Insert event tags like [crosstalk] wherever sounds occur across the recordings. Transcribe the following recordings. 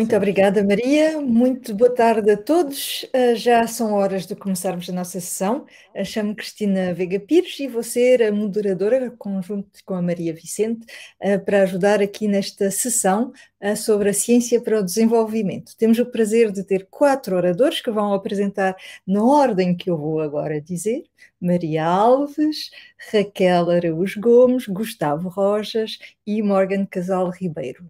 Muito obrigada, Maria. Muito boa tarde a todos. Ah, já são horas de começarmos a nossa sessão. Ah, chamo-me Cristina Vega Pires e vou ser a moderadora, conjunto com a Maria Vicente, ah, para ajudar aqui nesta sessão sobre a ciência para o desenvolvimento. Temos o prazer de ter quatro oradores que vão apresentar na ordem que eu vou agora dizer: Maria Alves, Raquel Araújo Gomes, Gustavo Rojas e Morgan Casal Ribeiro.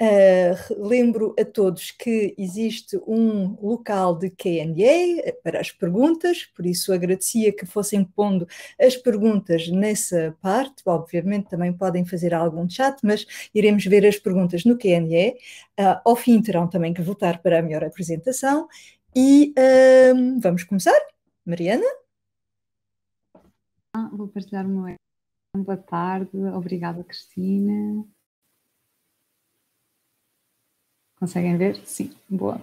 Uh, lembro a todos que existe um local de QA eh, para as perguntas, por isso agradecia que fossem pondo as perguntas nessa parte. Obviamente também podem fazer algum chat, mas iremos ver as perguntas no QA. Uh, eh, ao fim terão também que voltar para a melhor apresentação. E uh, vamos começar, Mariana? Ah, vou partilhar o meu. Boa tarde, obrigada, Cristina. Conseguem ver? Sim, boa.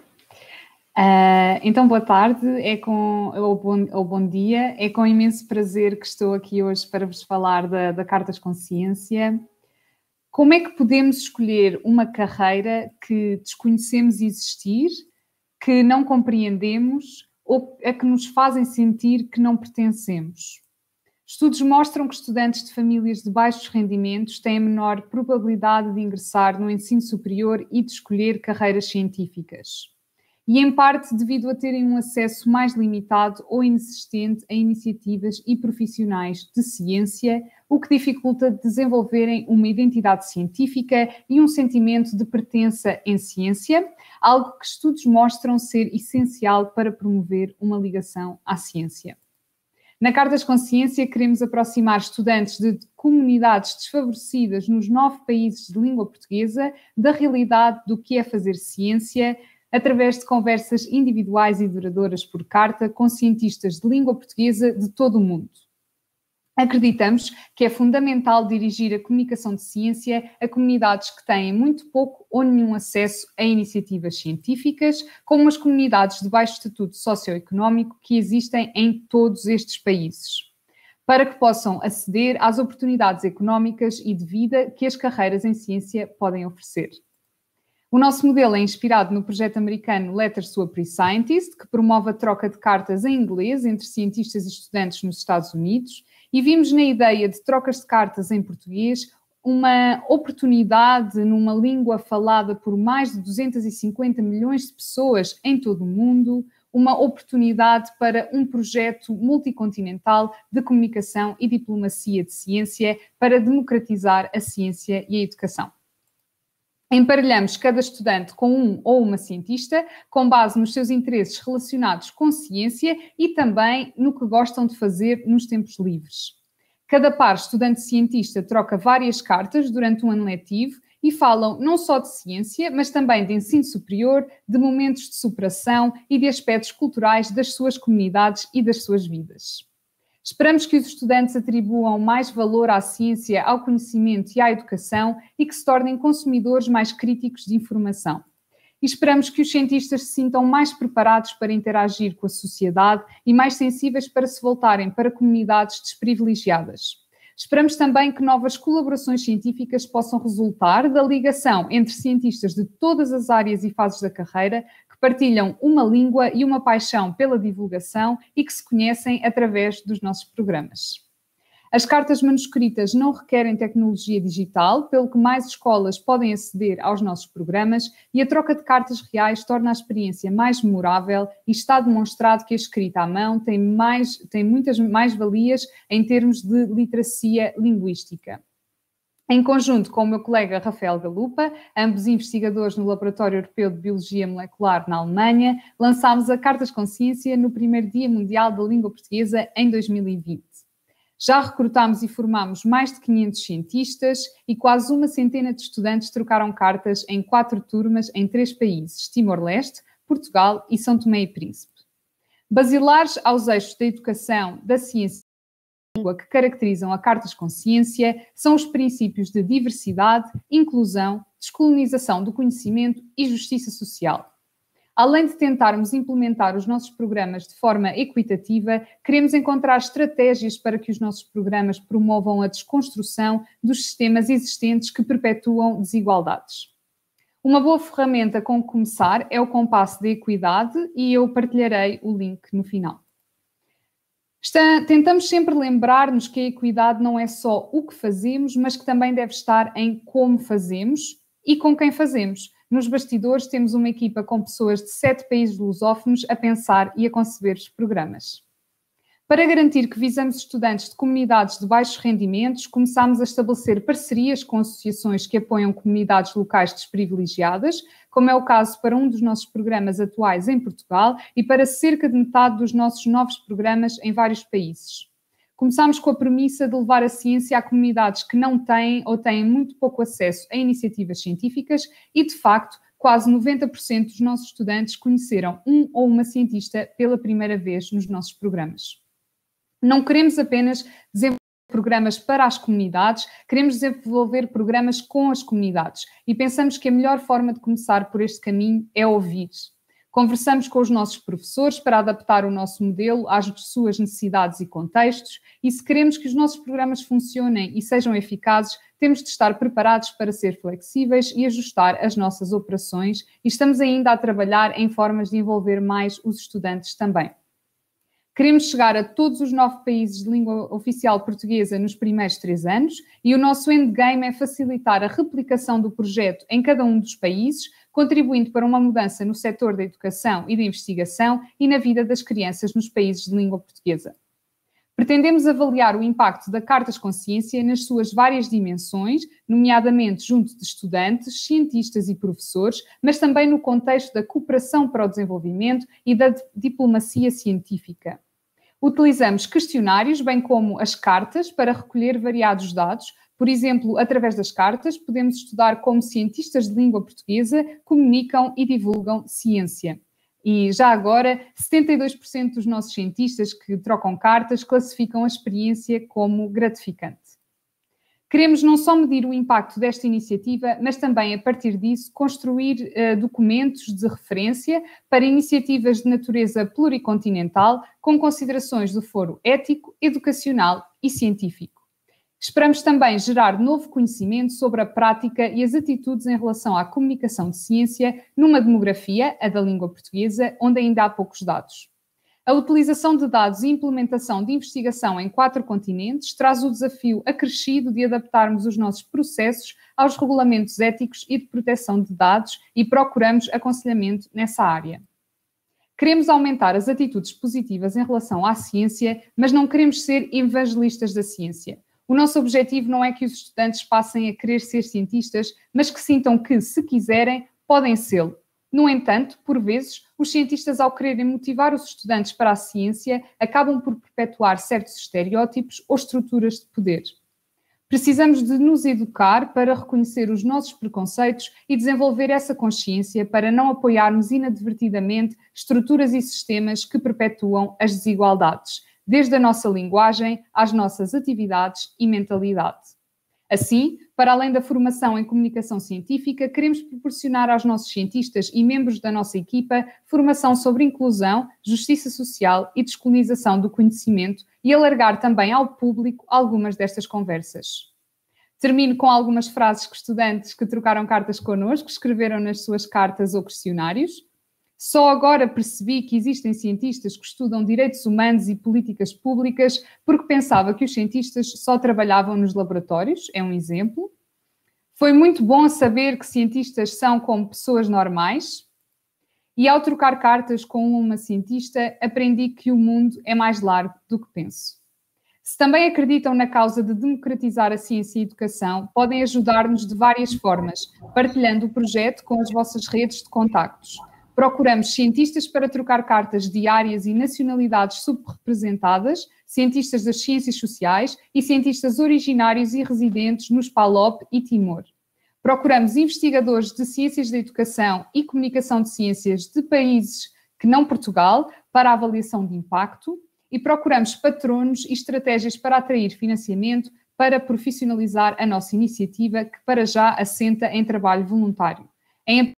Uh, então, boa tarde, é com, ou, bom, ou bom dia. É com imenso prazer que estou aqui hoje para vos falar da, da Cartas Consciência. Como é que podemos escolher uma carreira que desconhecemos existir, que não compreendemos ou a que nos fazem sentir que não pertencemos? Estudos mostram que estudantes de famílias de baixos rendimentos têm menor probabilidade de ingressar no ensino superior e de escolher carreiras científicas. E em parte devido a terem um acesso mais limitado ou inexistente a iniciativas e profissionais de ciência, o que dificulta desenvolverem uma identidade científica e um sentimento de pertença em ciência, algo que estudos mostram ser essencial para promover uma ligação à ciência. Na Carta de Consciência, queremos aproximar estudantes de comunidades desfavorecidas nos nove países de língua portuguesa da realidade do que é fazer ciência, através de conversas individuais e duradouras por carta com cientistas de língua portuguesa de todo o mundo. Acreditamos que é fundamental dirigir a comunicação de ciência a comunidades que têm muito pouco ou nenhum acesso a iniciativas científicas, como as comunidades de baixo estatuto socioeconómico que existem em todos estes países, para que possam aceder às oportunidades económicas e de vida que as carreiras em ciência podem oferecer. O nosso modelo é inspirado no projeto americano Letters to a Pre-Scientist, que promove a troca de cartas em inglês entre cientistas e estudantes nos Estados Unidos e vimos na ideia de trocas de cartas em português uma oportunidade numa língua falada por mais de 250 milhões de pessoas em todo o mundo, uma oportunidade para um projeto multicontinental de comunicação e diplomacia de ciência para democratizar a ciência e a educação. Emparelhamos cada estudante com um ou uma cientista, com base nos seus interesses relacionados com ciência e também no que gostam de fazer nos tempos livres. Cada par estudante-cientista troca várias cartas durante um ano letivo e falam não só de ciência, mas também de ensino superior, de momentos de superação e de aspectos culturais das suas comunidades e das suas vidas. Esperamos que os estudantes atribuam mais valor à ciência, ao conhecimento e à educação e que se tornem consumidores mais críticos de informação. E esperamos que os cientistas se sintam mais preparados para interagir com a sociedade e mais sensíveis para se voltarem para comunidades desprivilegiadas. Esperamos também que novas colaborações científicas possam resultar da ligação entre cientistas de todas as áreas e fases da carreira partilham uma língua e uma paixão pela divulgação e que se conhecem através dos nossos programas. As cartas manuscritas não requerem tecnologia digital, pelo que mais escolas podem aceder aos nossos programas e a troca de cartas reais torna a experiência mais memorável e está demonstrado que a escrita à mão tem, mais, tem muitas mais-valias em termos de literacia linguística em conjunto com o meu colega Rafael Galupa, ambos investigadores no Laboratório Europeu de Biologia Molecular na Alemanha, lançámos a Cartas Consciência no primeiro Dia Mundial da Língua Portuguesa em 2020. Já recrutámos e formámos mais de 500 cientistas e quase uma centena de estudantes trocaram cartas em quatro turmas em três países: Timor-Leste, Portugal e São Tomé e Príncipe. Basilares aos eixos da educação, da ciência língua que caracterizam a Carta de Consciência são os princípios de diversidade, inclusão, descolonização do conhecimento e justiça social. Além de tentarmos implementar os nossos programas de forma equitativa, queremos encontrar estratégias para que os nossos programas promovam a desconstrução dos sistemas existentes que perpetuam desigualdades. Uma boa ferramenta com que começar é o compasso da equidade e eu partilharei o link no final. Está, tentamos sempre lembrar-nos que a equidade não é só o que fazemos, mas que também deve estar em como fazemos e com quem fazemos. Nos bastidores temos uma equipa com pessoas de sete países lusófonos a pensar e a conceber os programas. Para garantir que visamos estudantes de comunidades de baixos rendimentos, começámos a estabelecer parcerias com associações que apoiam comunidades locais desprivilegiadas, como é o caso para um dos nossos programas atuais em Portugal e para cerca de metade dos nossos novos programas em vários países. Começámos com a premissa de levar a ciência a comunidades que não têm ou têm muito pouco acesso a iniciativas científicas e, de facto, quase 90% dos nossos estudantes conheceram um ou uma cientista pela primeira vez nos nossos programas. Não queremos apenas desenvolver programas para as comunidades, queremos desenvolver programas com as comunidades e pensamos que a melhor forma de começar por este caminho é ouvir. Conversamos com os nossos professores para adaptar o nosso modelo às suas necessidades e contextos, e se queremos que os nossos programas funcionem e sejam eficazes, temos de estar preparados para ser flexíveis e ajustar as nossas operações, e estamos ainda a trabalhar em formas de envolver mais os estudantes também. Queremos chegar a todos os nove países de língua oficial portuguesa nos primeiros três anos e o nosso endgame é facilitar a replicação do projeto em cada um dos países, contribuindo para uma mudança no setor da educação e da investigação e na vida das crianças nos países de língua portuguesa. Pretendemos avaliar o impacto da Cartas Consciência nas suas várias dimensões, nomeadamente junto de estudantes, cientistas e professores, mas também no contexto da cooperação para o desenvolvimento e da diplomacia científica. Utilizamos questionários, bem como as cartas, para recolher variados dados. Por exemplo, através das cartas, podemos estudar como cientistas de língua portuguesa comunicam e divulgam ciência. E já agora, 72% dos nossos cientistas que trocam cartas classificam a experiência como gratificante. Queremos não só medir o impacto desta iniciativa, mas também, a partir disso, construir uh, documentos de referência para iniciativas de natureza pluricontinental, com considerações do foro ético, educacional e científico. Esperamos também gerar novo conhecimento sobre a prática e as atitudes em relação à comunicação de ciência numa demografia, a da língua portuguesa, onde ainda há poucos dados. A utilização de dados e implementação de investigação em quatro continentes traz o desafio acrescido de adaptarmos os nossos processos aos regulamentos éticos e de proteção de dados e procuramos aconselhamento nessa área. Queremos aumentar as atitudes positivas em relação à ciência, mas não queremos ser evangelistas da ciência. O nosso objetivo não é que os estudantes passem a querer ser cientistas, mas que sintam que, se quiserem, podem sê-lo. No entanto, por vezes, os cientistas, ao quererem motivar os estudantes para a ciência, acabam por perpetuar certos estereótipos ou estruturas de poder. Precisamos de nos educar para reconhecer os nossos preconceitos e desenvolver essa consciência para não apoiarmos inadvertidamente estruturas e sistemas que perpetuam as desigualdades desde a nossa linguagem às nossas atividades e mentalidade. Assim, para além da formação em comunicação científica, queremos proporcionar aos nossos cientistas e membros da nossa equipa formação sobre inclusão, justiça social e descolonização do conhecimento e alargar também ao público algumas destas conversas. Termino com algumas frases que estudantes que trocaram cartas connosco escreveram nas suas cartas ou questionários. Só agora percebi que existem cientistas que estudam direitos humanos e políticas públicas porque pensava que os cientistas só trabalhavam nos laboratórios, é um exemplo. Foi muito bom saber que cientistas são como pessoas normais. E ao trocar cartas com uma cientista, aprendi que o mundo é mais largo do que penso. Se também acreditam na causa de democratizar a ciência e a educação, podem ajudar-nos de várias formas, partilhando o projeto com as vossas redes de contactos. Procuramos cientistas para trocar cartas de áreas e nacionalidades subrepresentadas, cientistas das ciências sociais e cientistas originários e residentes nos PALOP e Timor. Procuramos investigadores de ciências da educação e comunicação de ciências de países que não Portugal para avaliação de impacto e procuramos patronos e estratégias para atrair financiamento para profissionalizar a nossa iniciativa que para já assenta em trabalho voluntário. Em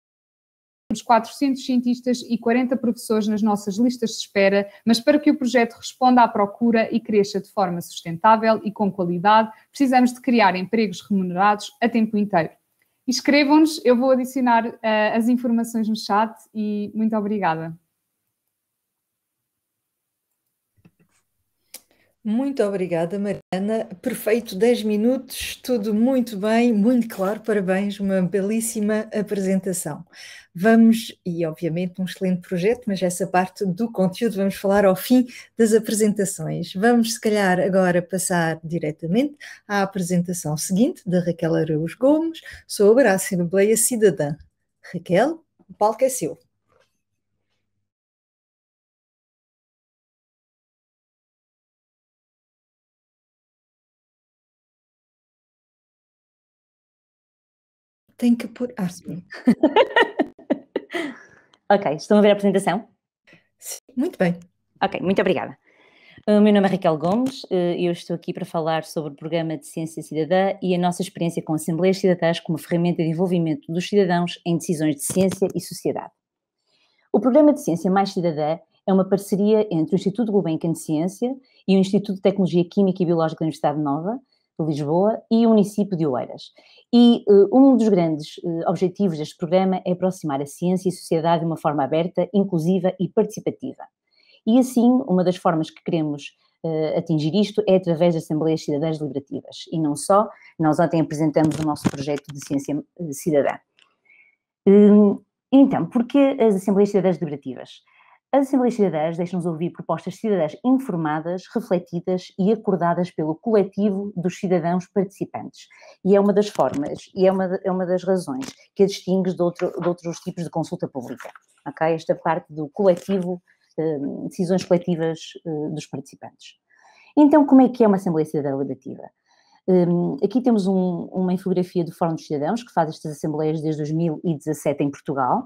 temos 400 cientistas e 40 professores nas nossas listas de espera, mas para que o projeto responda à procura e cresça de forma sustentável e com qualidade, precisamos de criar empregos remunerados a tempo inteiro. Inscrevam-nos, eu vou adicionar uh, as informações no chat e muito obrigada. Muito obrigada, Mariana. Perfeito, 10 minutos, tudo muito bem, muito claro, parabéns, uma belíssima apresentação. Vamos, e obviamente um excelente projeto, mas essa parte do conteúdo vamos falar ao fim das apresentações. Vamos, se calhar, agora passar diretamente à apresentação seguinte da Raquel Araújo Gomes sobre a Assembleia Cidadã. Raquel, o palco é seu. Tenho que pôr. Ah, sim. [laughs] ok, estão a ver a apresentação? Sim, muito bem. Ok, muito obrigada. O meu nome é Raquel Gomes, eh, eu estou aqui para falar sobre o programa de Ciência Cidadã e a nossa experiência com Assembleias Cidadãs como ferramenta de envolvimento dos cidadãos em decisões de ciência e sociedade. O programa de Ciência Mais Cidadã é uma parceria entre o Instituto Gulbenkian de Ciência e o Instituto de Tecnologia Química e Biológica da Universidade Nova, de Lisboa e o município de Oeiras. E uh, um dos grandes uh, objetivos deste programa é aproximar a ciência e a sociedade de uma forma aberta, inclusiva e participativa. E assim, uma das formas que queremos uh, atingir isto é através das Assembleias Cidadãs Deliberativas. E não só, nós ontem apresentamos o nosso projeto de ciência cidadã. Um, então, porquê as Assembleias Cidadãs Deliberativas? As Assembleias Cidadãs deixam-nos ouvir propostas cidadãs informadas, refletidas e acordadas pelo coletivo dos cidadãos participantes. E é uma das formas, e é uma, é uma das razões que a distingue de, outro, de outros tipos de consulta pública. Okay? Esta parte do coletivo, eh, decisões coletivas eh, dos participantes. Então, como é que é uma Assembleia Cidadã Legislativa? Um, aqui temos um, uma infografia do Fórum dos Cidadãos, que faz estas assembleias desde 2017 em Portugal,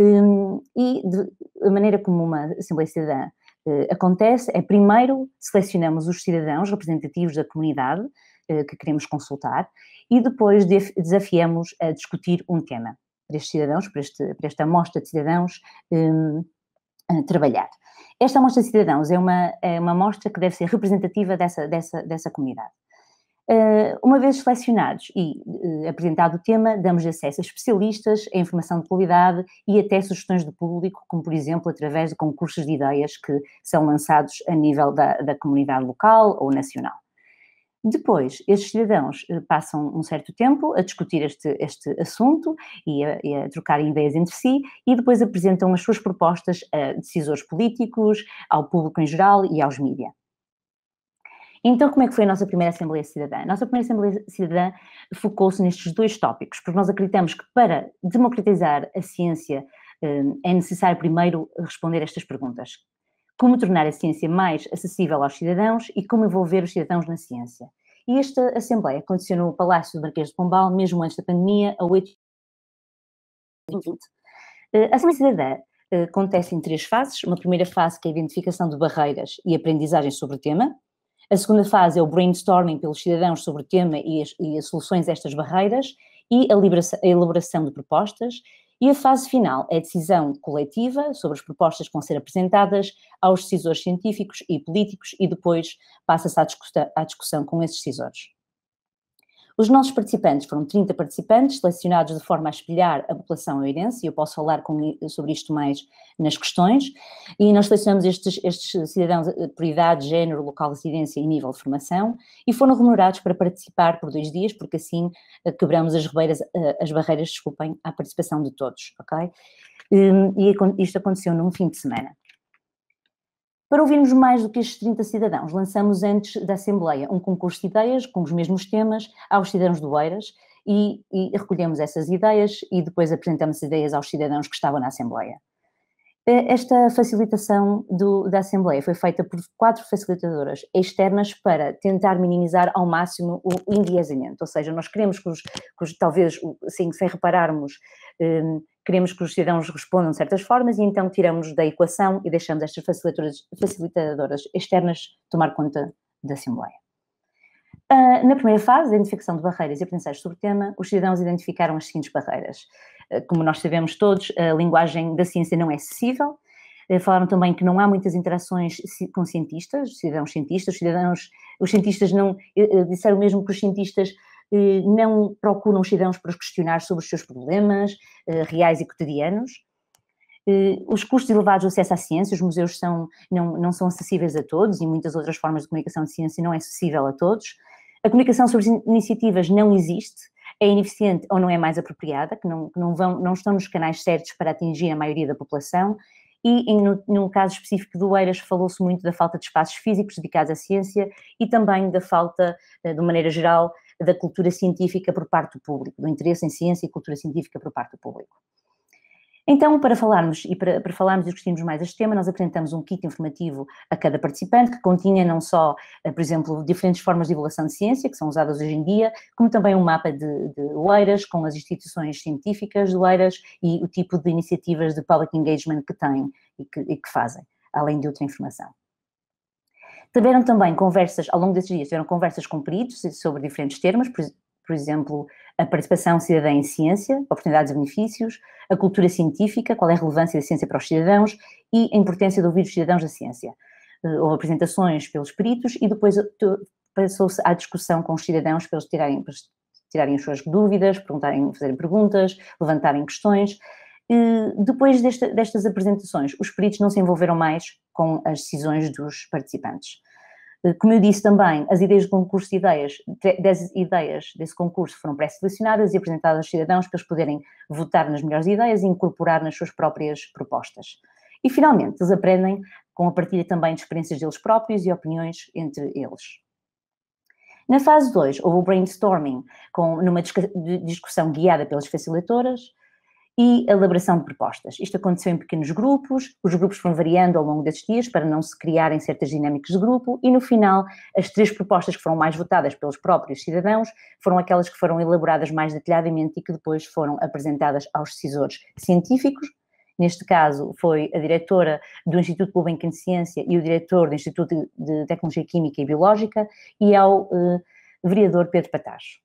Hum, e de, a maneira como uma Assembleia Cidadã eh, acontece é, primeiro, selecionamos os cidadãos representativos da comunidade eh, que queremos consultar e depois desafiamos a discutir um tema para estes cidadãos, para, este, para esta amostra de cidadãos um, trabalhar. Esta amostra de cidadãos é uma, é uma amostra que deve ser representativa dessa, dessa, dessa comunidade. Eh, uma vez selecionados e eh, apresentado o tema, damos acesso a especialistas, a informação de qualidade e até sugestões do público, como por exemplo através de concursos de ideias que são lançados a nível da, da comunidade local ou nacional. Depois, estes cidadãos eh, passam um certo tempo a discutir este, este assunto e a, e a trocar ideias entre si e depois apresentam as suas propostas a decisores políticos, ao público em geral e aos mídias. Então, como é que foi a nossa primeira Assembleia Cidadã? A nossa primeira Assembleia Cidadã focou-se nestes dois tópicos, porque nós acreditamos que para democratizar a ciência eh, é necessário primeiro responder estas perguntas. Como tornar a ciência mais acessível aos cidadãos e como envolver os cidadãos na ciência? E esta Assembleia aconteceu no Palácio do Marquês de Pombal, mesmo antes da pandemia, a 8 2020. Eh, a Assembleia Cidadã eh, acontece em três fases. Uma primeira fase que é a identificação de barreiras e aprendizagem sobre o tema. A segunda fase é o brainstorming pelos cidadãos sobre o tema e as, e as soluções a estas barreiras e a, a elaboração de propostas. E a fase final é a decisão coletiva sobre as propostas que vão ser apresentadas aos decisores científicos e políticos e depois passa-se à, à discussão com esses decisores. Os nossos participantes foram 30 participantes, selecionados de forma a espelhar a população oirense, e eu posso falar com, sobre isto mais nas questões, e nós selecionamos estes, estes cidadãos eh, por idade, género, local de residência e nível de formação, e foram remunerados para participar por dois dias, porque assim eh, quebramos as, eh, as barreiras, desculpem, à participação de todos, ok? Hum, e isto aconteceu num fim de semana. Para ouvirmos mais do que estes 30 cidadãos, lançamos antes da Assembleia um concurso de ideias com os mesmos temas aos cidadãos do Eiras e, e recolhemos essas ideias e depois apresentamos ideias aos cidadãos que estavam na Assembleia. Eh, esta facilitação do, da Assembleia foi feita por quatro facilitadoras externas para tentar minimizar ao máximo o enviesamento, ou seja, nós queremos que, os, que os talvez, assim, sem repararmos, eh, queremos que os cidadãos respondam de certas formas e então tiramos da equação e deixamos estas facilitadoras externas tomar conta da Assembleia. Uh, na primeira fase, da identificação de barreiras e aprendizagens sobre o tema, os cidadãos identificaram as seguintes barreiras. Uh, como nós sabemos todos, a linguagem da ciência não é acessível. Uh, falaram também que não há muitas interações com cientistas, cidadãos cientistas, os cidadãos, os cientistas não, eh, eh, disseram mesmo que os cientistas eh, não procuram os cidadãos para os questionar sobre os seus problemas eh, reais e cotidianos. Eh, os custos elevados do acesso à ciência, os museus são, não, não são acessíveis a todos e muitas outras formas de comunicação de ciência não é acessível a todos. A comunicação sobre iniciativas não existe, é ineficiente ou não é mais apropriada, que não, não, vão, não estão nos canais certos para atingir a maioria da população. E num caso específico do Eiras, falou-se muito da falta de espaços físicos dedicados à ciência e também da falta, de maneira geral, da cultura científica por parte do público, do interesse em ciência e cultura científica por parte do público. Então, para falarmos e para, para, falarmos e discutirmos mais este tema, nós apresentamos um kit informativo a cada participante que continha não só, eh, por exemplo, diferentes formas de divulgação de ciência que são usadas hoje em dia, como também um mapa de, de com as instituições científicas de leiras e o tipo de iniciativas de public engagement que têm e que, e que fazem, além de outra informação. Tiveram também conversas, ao longo desses dias, tiveram conversas com peritos sobre diferentes termos, por, por exemplo, a participação cidadã em ciência, oportunidades e benefícios, a cultura científica, qual é a relevância da ciência para os cidadãos e a importância de ouvir os cidadãos da ciência. Eh, houve apresentações pelos peritos e depois passou-se à discussão com os cidadãos para eles tirarem, para tirarem as suas dúvidas, perguntarem, fazerem perguntas, levantarem questões. E eh, depois desta, destas apresentações, os peritos não se envolveram mais com as decisões dos participantes. Eh, como eu disse também, as ideias do concurso de ideias, 10 ideias desse concurso foram pré-selecionadas e apresentadas aos cidadãos para eles poderem votar nas melhores ideias e incorporar nas suas próprias propostas. E, finalmente, eles aprendem com a partilha também de experiências deles próprios e opiniões entre eles. Na fase 2, houve o brainstorming, com, numa discussão guiada pelas facilitadoras, e elaboração de propostas. Isto aconteceu em pequenos grupos, os grupos foram variando ao longo desses dias para não se criarem certas dinâmicas de grupo e no final as três propostas que foram mais votadas pelos próprios cidadãos foram aquelas que foram elaboradas mais detalhadamente e que depois foram apresentadas aos decisores científicos. Neste caso foi a diretora do Instituto Gulbenkian de Ciência e o diretor do Instituto de Tecnologia Química e Biológica e ao eh, vereador Pedro Patacho.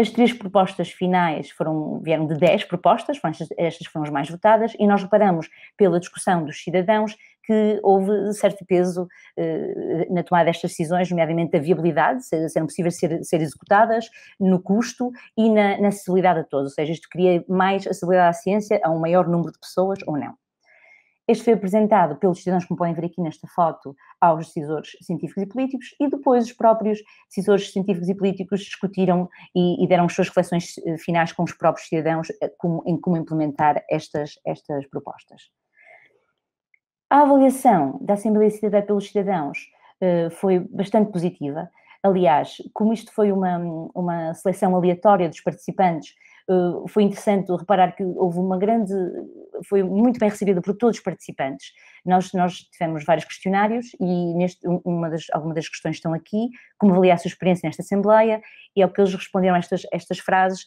As três propostas finais foram, vieram de 10 propostas, estas foram as mais votadas, e nós reparamos, pela discussão dos cidadãos, que houve certo peso eh, na tomada destas decisões, nomeadamente da viabilidade, se, se eram possíveis ser, ser, executadas, no custo e na, na acessibilidade a todos, ou seja, isto cria mais acessibilidade à ciência a um maior número de pessoas ou não. Este foi apresentado pelos cidadãos que podem ver aqui nesta foto aos decisores científicos e políticos e depois os próprios decisores científicos e políticos discutiram e, e deram as suas reflexões eh, finais com os próprios cidadãos eh, como, em como implementar estas, estas propostas. A avaliação da Assembleia Cidadã pelos cidadãos uh, foi bastante positiva. Aliás, como isto foi uma, uma seleção aleatória dos participantes eh, foi interessante reparar que houve uma grande. Foi muito bem recebida por todos os participantes. Nós, nós tivemos vários questionários e neste, uma das, algumas das questões estão aqui. Como avaliar a sua experiência nesta Assembleia? E ao é que eles responderam a estas, estas frases,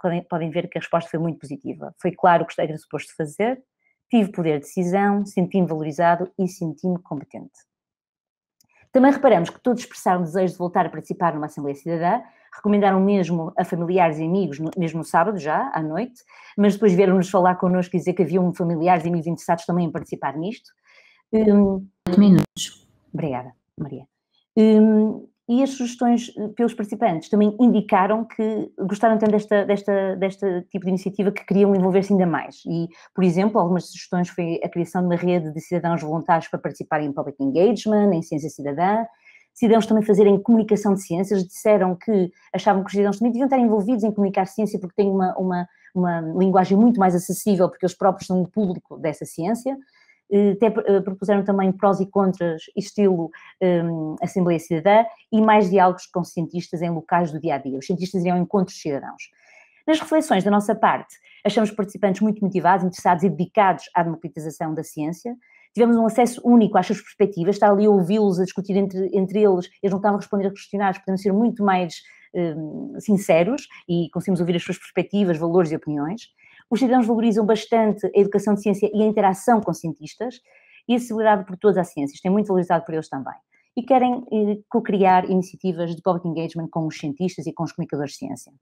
podem, podem ver que a resposta foi muito positiva. Foi claro o que era suposto fazer, tive poder de decisão, senti-me valorizado e senti-me competente. Também reparamos que todos expressaram desejo de voltar a participar numa Assembleia Cidadã, recomendaram mesmo a familiares e amigos, mesmo no sábado já, à noite, mas depois vieram-nos falar connosco e dizer que haviam familiares e amigos interessados também em participar nisto. Um, minutos. Obrigada, Maria. Um, e as sugestões eh, pelos participantes também indicaram que gostaram tanto desta, desta, desta tipo de iniciativa que queriam envolver-se ainda mais. E, por exemplo, algumas sugestões foi a criação de uma rede de cidadãos voluntários para participarem em public engagement, em ciência cidadã, cidadãos também fazerem comunicação de ciências, disseram que achavam que os cidadãos também deviam estar envolvidos em comunicar ciência porque têm uma, uma, uma linguagem muito mais acessível, porque eles próprios são o um público dessa ciência. Eh, até eh, propuseram também prós e contras, estilo um, ehm, Assembleia Cidadã, e mais diálogos com cientistas em locais do dia a dia. Os cientistas iriam encontros cidadãos. Nas reflexões da nossa parte, achamos participantes muito motivados, interessados e dedicados à democratização da ciência tivemos um acesso único às suas perspectivas, estar ali a ouvi-los, a discutir entre, entre eles, eles não estavam a responder a questionários, podemos ser muito mais um, sinceros e conseguimos ouvir as suas perspectivas, valores e opiniões. Os cidadãos valorizam bastante a educação de ciência e a interação com cientistas e a acessibilidade por todas as ciências, tem muito valorizado por eles também. E querem eh, co-criar iniciativas de public engagement com os cientistas e com os comunicadores de ciência.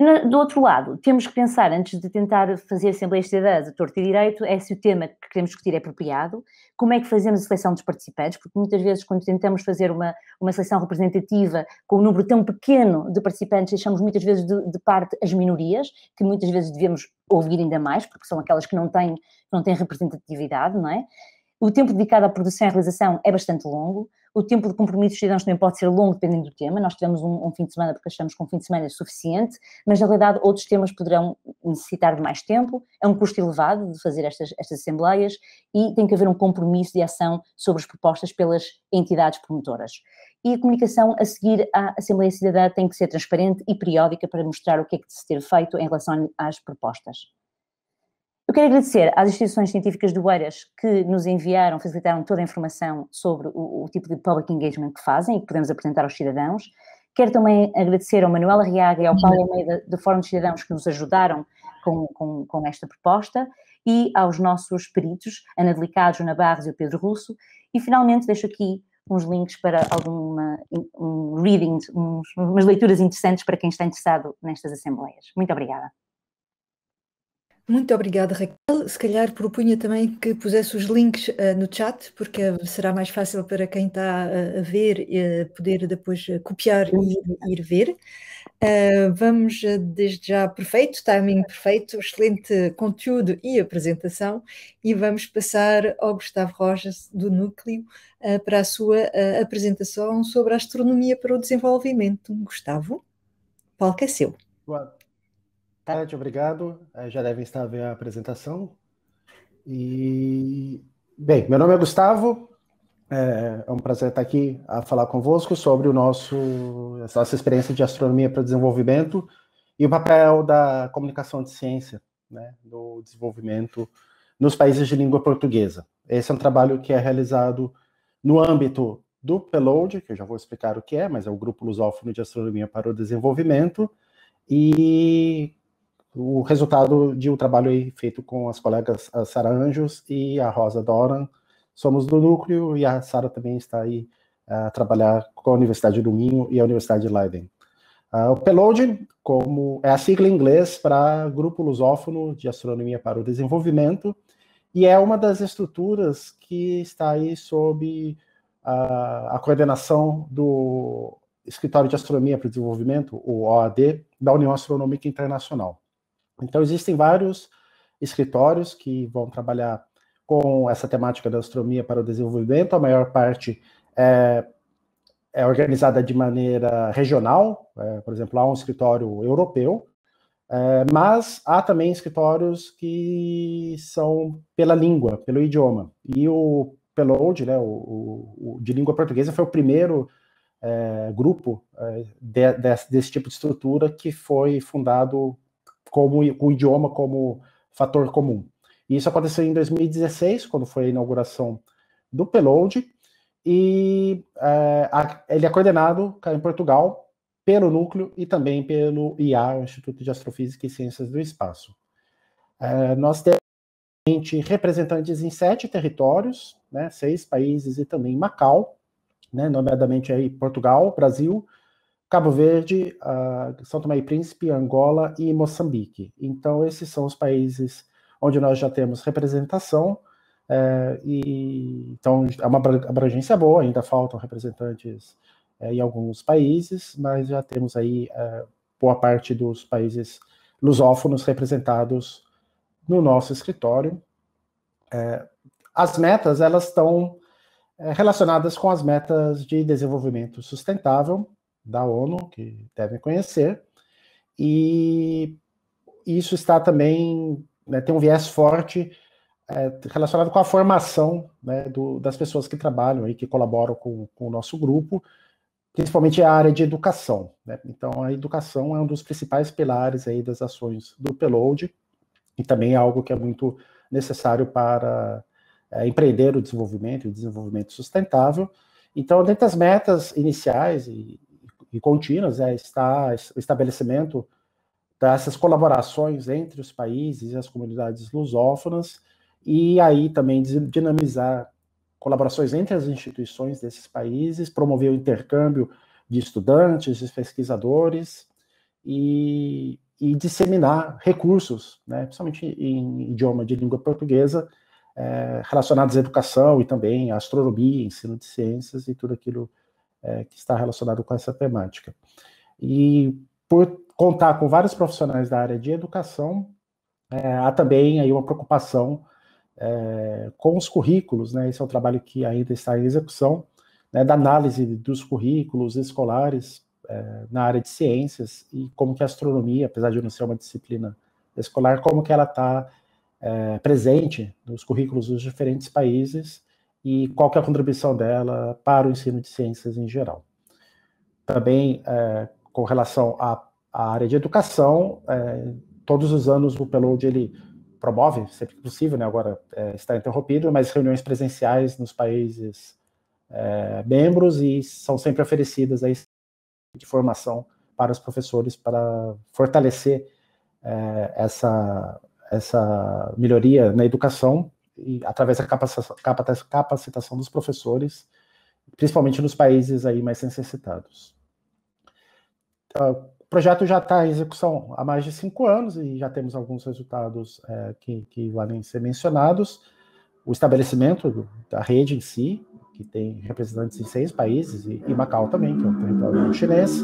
Na, do outro lado, temos que pensar, antes de tentar fazer assembleias de cidadãs a torto e direito, é se o tema que queremos discutir é apropriado, como é que fazemos a seleção dos participantes, porque muitas vezes quando tentamos fazer uma, uma seleção representativa com um número tão pequeno de participantes, deixamos muitas vezes de, de parte as minorias, que muitas vezes devemos ouvir ainda mais, porque são aquelas que não têm, não têm representatividade, não é? O tempo dedicado à produção e à realização é bastante longo, o tempo de compromisso dos cidadãos também pode ser longo, dependendo do tema. Nós tivemos um, um, fim de semana porque achamos que um fim de semana é suficiente, mas na realidade outros temas poderão necessitar de mais tempo. É um custo elevado de fazer estas, estas assembleias e tem que haver um compromisso de ação sobre as propostas pelas entidades promotoras. E a comunicação a seguir à Assembleia Cidadã tem que ser transparente e periódica para mostrar o que é que se tem feito em relação às propostas. Eu quero agradecer às instituições científicas do Eiras que nos enviaram, facilitaram toda a informação sobre o, o tipo de public engagement que fazem e que podemos apresentar aos cidadãos. Quero também agradecer ao Manuel Arriaga e ao Paulo Almeida do Fórum de Cidadãos que nos ajudaram com, com, com esta proposta e aos nossos peritos, Ana Delicado, Joana Barros e o Pedro Russo. E finalmente deixo aqui uns links para alguma um reading, uns, umas leituras interessantes para quem está interessado nestas assembleias. Muito obrigada. Muito obrigada, Raquel. Se calhar propunha também que pusesse os links uh, no chat, porque será mais fácil para quem está uh, a ver uh, poder depois copiar e ir, ver. vamos desde já, perfeito, timing perfeito, excelente conteúdo e apresentação, e vamos passar ao Gustavo Rojas, do Núcleo, para a sua apresentação sobre a astronomia para o desenvolvimento. Gustavo, palco é seu. Claro. Boa tá. tarde, obrigado. É, já devem estar vendo a apresentação. E, bem, meu nome é Gustavo, é, é, um prazer estar aqui a falar convosco sobre o nosso, essa nossa experiência de astronomia para desenvolvimento e o papel da comunicação de ciência né, no desenvolvimento nos países de língua portuguesa. Esse é um trabalho que é realizado no âmbito do PELOAD, que eu já vou explicar o que é, mas é o Grupo Lusófono de Astronomia para o Desenvolvimento, e o resultado de um trabalho aí feito com as colegas Sara Anjos e a Rosa Doran. Somos do núcleo e a Sara também está aí a trabalhar com a Universidade do Minho e a Universidade de Leiden. Uh, o PELOAD, como é a sigla em inglês para Grupo Lusófono de Astronomia para o Desenvolvimento, e é uma das estruturas que está aí sob uh, a coordenação do Escritório de Astronomia para o Desenvolvimento, o OAD, da União Astronômica Internacional. Então, existem vários escritórios que vão trabalhar com essa temática da astronomia para o desenvolvimento, a maior parte é, é organizada de maneira regional, é, por exemplo, há um escritório europeu, é, mas há também escritórios que são pela língua, pelo idioma. E o Payload, né, o, o, o de língua portuguesa, foi o primeiro é, grupo é, de, desse tipo de estrutura que foi fundado como, o idioma como fator comum. E isso aconteceu em 2016, quando foi a inauguração do Peload, e é, a, ele é coordenado em Portugal pelo Núcleo e também pelo IA, Instituto de Astrofísica e Ciências do Espaço. É, nós temos representantes em sete territórios, né, seis países e também Macau, né, nomeadamente aí Portugal, Brasil, Cabo Verde, uh, São Tomé e Príncipe, Angola e Moçambique. Então, esses são os países onde nós já temos representação, é, e, então é uma abrangência boa, ainda faltam representantes é, em alguns países, mas já temos aí é, boa parte dos países lusófonos representados no nosso escritório. as metas, elas estão relacionadas com as metas de desenvolvimento sustentável, da ONU, que devem conhecer, e isso está também, né, tem um viés forte é, relacionado com a formação né, do, das pessoas que trabalham e que colaboram com, com, o nosso grupo, principalmente a área de educação. Né? Então, a educação é um dos principais pilares aí das ações do Peload, e também é algo que é muito necessário para é, empreender o desenvolvimento e o desenvolvimento sustentável. Então, dentre as metas iniciais e, e contínuas, é, está o estabelecimento dessas colaborações entre os países e as comunidades lusófonas, e aí também dinamizar colaborações entre as instituições desses países, promover o intercâmbio de estudantes, de pesquisadores, e, e disseminar recursos, né, principalmente em idioma de língua portuguesa, é, relacionados à educação e também à astronomia, ensino de ciências e tudo aquilo é, que está relacionado com essa temática. E por contar com vários profissionais da área de educação, é, há também aí uma preocupação é, com os currículos, né? Esse é um trabalho que ainda está em execução, né, da análise dos currículos escolares é, na área de ciências e como que a astronomia, apesar de não ser uma disciplina escolar, como que ela está é, presente nos currículos dos diferentes países e qual é a contribuição dela para o ensino de ciências em geral. Também, é, com relação à, à, área de educação, é, todos os anos o Pellode, ele promove, sempre que possível, né, agora é, está interrompido, mas reuniões presenciais nos países é, membros e são sempre oferecidas aí de formação para os professores para fortalecer é, essa, essa melhoria na educação e, através da capacitação, capacitação dos professores, principalmente nos países aí mais necessitados. Então, o projeto já está em execução há mais de cinco anos e já temos alguns resultados é, que, que valem ser mencionados. O estabelecimento da rede em si, que tem representantes em seis países, e, e Macau também, que é um território chinês.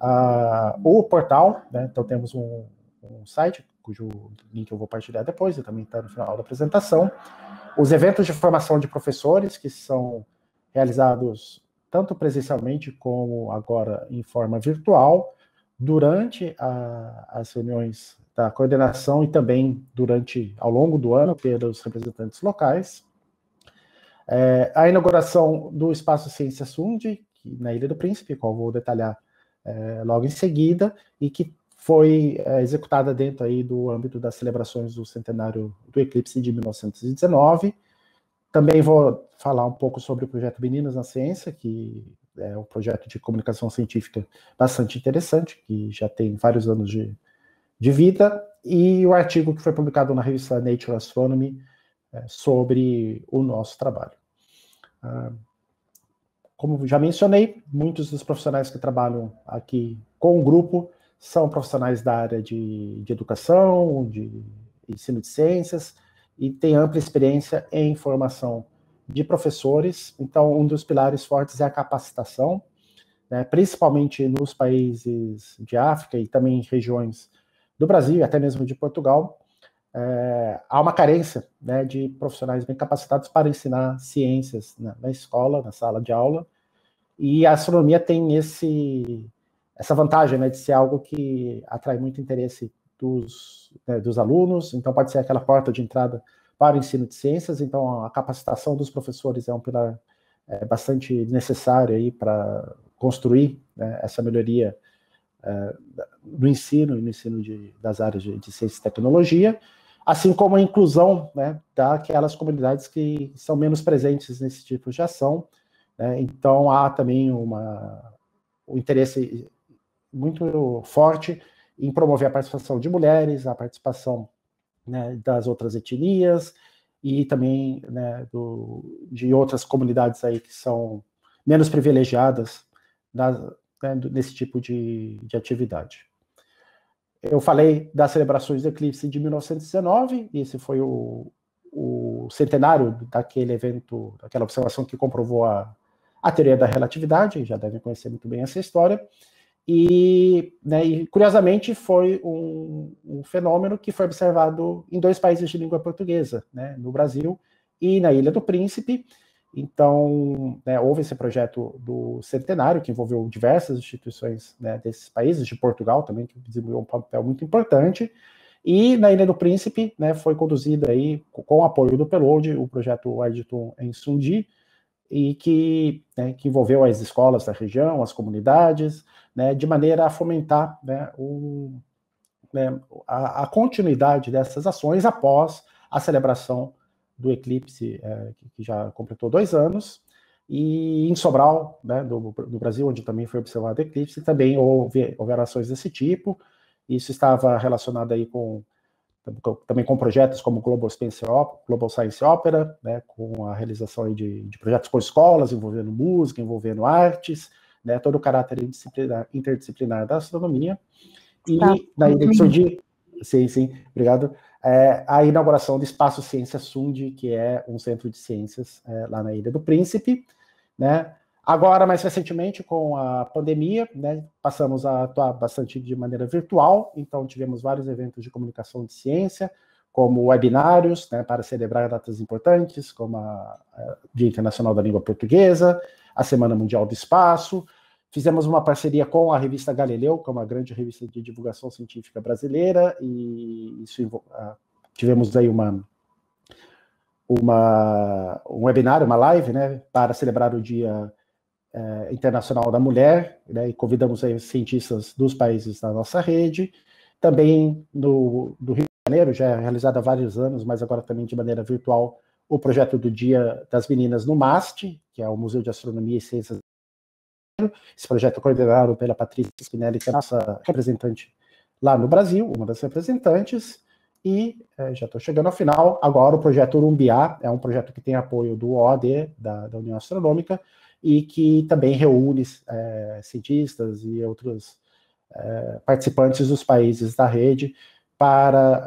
Ah, o portal, né, então temos um, um site cujo link eu vou partilhar depois e também está no final da apresentação. Os eventos de formação de professores, que são realizados tanto presencialmente como agora em forma virtual, durante a, as reuniões da coordenação e também durante ao longo do ano pelos representantes locais. É, a inauguração do espaço Ciência Sund, na Ilha do Príncipe, qual vou detalhar é, logo em seguida, e que foi é, executada dentro aí do âmbito das celebrações do centenário do eclipse de 1919. Também vou falar um pouco sobre o projeto Meninas na Ciência, que é um projeto de comunicação científica bastante interessante, que já tem vários anos de, de vida, e o artigo que foi publicado na revista Nature Astronomy é, sobre o nosso trabalho. Ah, como já mencionei, muitos dos profissionais que trabalham aqui com o grupo são profissionais da área de, de educação, de ensino de ciências, e tem ampla experiência em formação de professores. Então, um dos pilares fortes é a capacitação, né, principalmente nos países de África e também em regiões do Brasil, e até mesmo de Portugal. É, há uma carência né, de profissionais bem capacitados para ensinar ciências na, na escola, na sala de aula, e a astronomia tem esse essa vantagem né, de ser algo que atrai muito interesse dos, né, dos alunos, então pode ser aquela porta de entrada para o ensino de ciências, então a capacitação dos professores é um pilar é, bastante necessário aí para construir né, essa melhoria é, no ensino e no ensino de, das áreas de, de ciência e tecnologia, assim como a inclusão né, daquelas comunidades que são menos presentes nesse tipo de ação. Né, então há também uma, o interesse muito forte em promover a participação de mulheres, a participação né, das outras etnias e também né, do, de outras comunidades aí que são menos privilegiadas na, né, nesse tipo de, de atividade. Eu falei das celebrações do eclipse de 1919, e esse foi o, o centenário daquele evento, daquela observação que comprovou a, a teoria da relatividade, já devem conhecer muito bem essa história. E, né, e, curiosamente, foi um, um, fenômeno que foi observado em dois países de língua portuguesa, né, no Brasil e na Ilha do Príncipe. Então, né, houve esse projeto do Centenário, que envolveu diversas instituições né, desses países, de Portugal também, que desenvolveu um papel muito importante. E na Ilha do Príncipe né, foi conduzido aí, com o apoio do Pelode, o projeto Edito em Sundi, e que, né, que envolveu as escolas da região, as comunidades, né, de maneira a fomentar né, o, né, a, a, continuidade dessas ações após a celebração do eclipse, é, que já completou dois anos, e em Sobral, né, do, do, Brasil, onde também foi observado eclipse, também houve, houve ações desse tipo, isso estava relacionado aí com também com projetos como Global Science Opera, Global Science Opera né, com a realização de, de, projetos com escolas envolvendo música, envolvendo artes, né, todo o caráter interdisciplinar, interdisciplinar da astronomia. E tá. daí uhum. de, sim, sim, obrigado, é, a inauguração do Espaço Ciência Sund, que é um centro de ciências é, lá na Ilha do Príncipe, né, Agora, mais recentemente, com a pandemia, né, passamos a atuar bastante de maneira virtual, então tivemos vários eventos de comunicação de ciência, como webinários né, para celebrar datas importantes, como a, Dia Internacional da Língua Portuguesa, a Semana Mundial do Espaço. Fizemos uma parceria com a revista Galileu, que é uma grande revista de divulgação científica brasileira, e isso, uh, tivemos aí uma, uma, um webinar, uma live, né, para celebrar o Dia eh, internacional da Mulher, né, e convidamos aí, cientistas dos países da nossa rede. Também no, do Rio de Janeiro, já é realizado há vários anos, mas agora também de maneira virtual, o projeto do Dia das Meninas no MAST, que é o Museu de Astronomia e Ciências. Esse projeto é coordenado pela Patrícia Spinelli, que é a nossa representante lá no Brasil, uma das representantes. E eh, já estou chegando ao final. Agora, o projeto Urumbiá é um projeto que tem apoio do OAD, da, da União Astronômica, e que também reúne é, cientistas e outros é, participantes dos países da rede para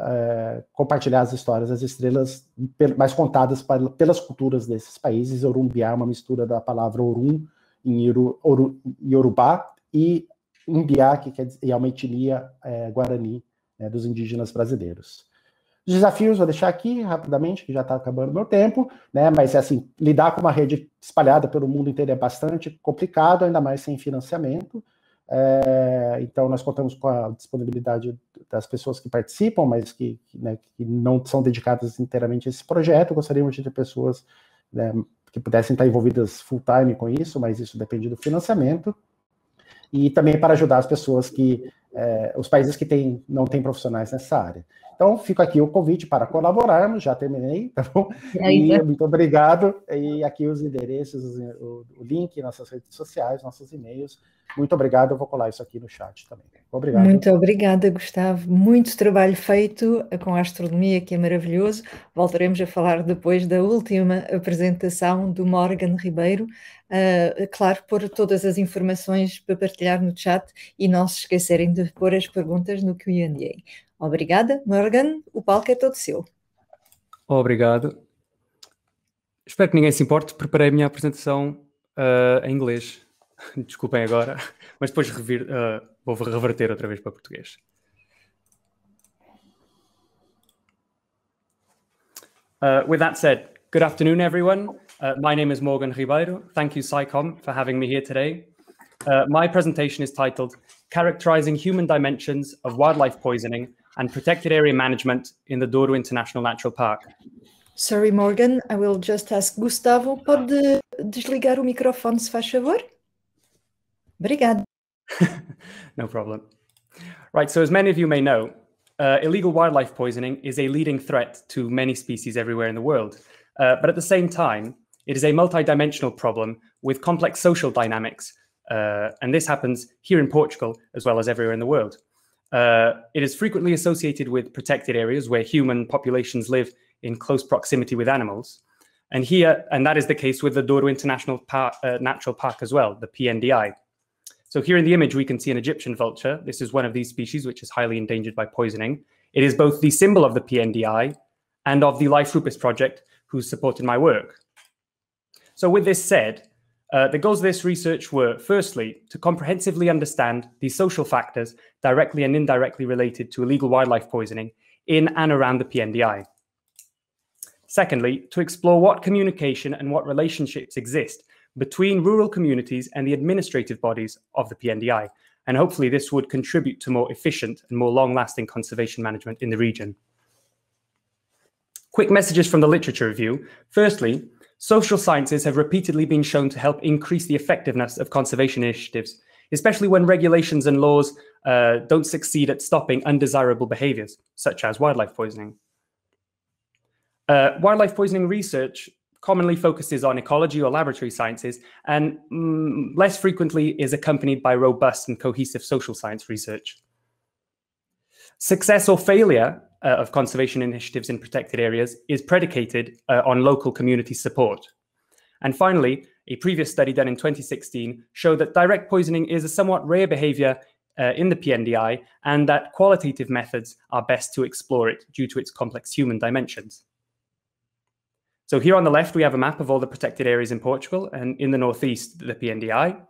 é, compartilhar as histórias das estrelas mais contadas para, pelas culturas desses países. Orumbiá é uma mistura da palavra Orum em Iru, Yorubá e Umbiá, que é uma etnia é, guarani né, dos indígenas brasileiros. Os desafios, vou deixar aqui rapidamente, que já está acabando meu tempo, né? Mas assim, lidar com uma rede espalhada pelo mundo inteiro é bastante complicado, ainda mais sem financiamento. É, então, nós contamos com a disponibilidade das pessoas que participam, mas que, né, que não são dedicadas inteiramente a esse projeto. Gostaríamos de ter pessoas né, que pudessem estar envolvidas full time com isso, mas isso depende do financiamento. E também para ajudar as pessoas que, é, os países que têm, não têm profissionais nessa área. Então, fica aqui o convite para colaborarmos, já terminei, tá bom? É e muito obrigado. E aqui os endereços, o, link, nossas redes sociais, nossos e-mails. Muito obrigado, eu vou colar isso aqui no chat também. Obrigado. Muito obrigada, Gustavo. Muito trabalho feito com a astronomia, que é maravilhoso. Voltaremos a falar depois da última apresentação do Morgan Ribeiro. Uh, claro, pôr todas as informações para partilhar no chat e não se esquecerem de pôr as perguntas no QA. Obrigada, Morgan. O palco é todo seu. Obrigado. Espero que ninguém se importe. Preparei a minha apresentação uh, em inglês. [laughs] Desculpem agora, [laughs] mas depois revir, uh, vou reverter outra vez para português. Uh, with that said, good afternoon, everyone. Uh, my name is Morgan Ribeiro. Thank you, SciComm, for having me here today. Uh, my presentation is titled Characterizing Human Dimensions of Wildlife Poisoning and protected area management in the Douro International Natural Park. Sorry, Morgan, I will just ask Gustavo, ah. pode eh, desligar o microfone, se faz favor? Obrigado. [laughs] no problem. Right, so as many of you may know, uh, illegal wildlife poisoning is a leading threat to many species everywhere in the world. Uh, but at the same time, it is a multidimensional problem with complex social dynamics. Uh, and this happens here in Portugal as well as everywhere in the world. Uh, it is frequently associated with protected areas where human populations live in close proximity with animals. And here, and that is the case with the Douro International Park, uh, Natural Park as well, the PNDI. So here in the image, we can see an Egyptian vulture. This is one of these species, which is highly endangered by poisoning. It is both the symbol of the PNDI and of the Life Rupus Project, who's supported my work. So with this said, uh, the goals of this research were firstly, to comprehensively understand the social factors directly and indirectly related to illegal wildlife poisoning in and around the PNDI. Secondly, to explore what communication and what relationships exist between rural communities and the administrative bodies of the PNDI. And hopefully, this would contribute to more efficient and more long lasting conservation management in the region. Quick messages from the literature review. Firstly, Social sciences have repeatedly been shown to help increase the effectiveness of conservation initiatives, especially when regulations and laws uh, don't succeed at stopping undesirable behaviors, such as wildlife poisoning. Uh, wildlife poisoning research commonly focuses on ecology or laboratory sciences and mm, less frequently is accompanied by robust and cohesive social science research. Success or failure uh, of conservation initiatives in protected areas is predicated uh, on local community support. And finally, a previous study done in 2016 showed that direct poisoning is a somewhat rare behavior uh, in the PNDI and that qualitative methods are best to explore it due to its complex human dimensions. So here on the left, we have a map of all the protected areas in Portugal and in the northeast, the PNDI.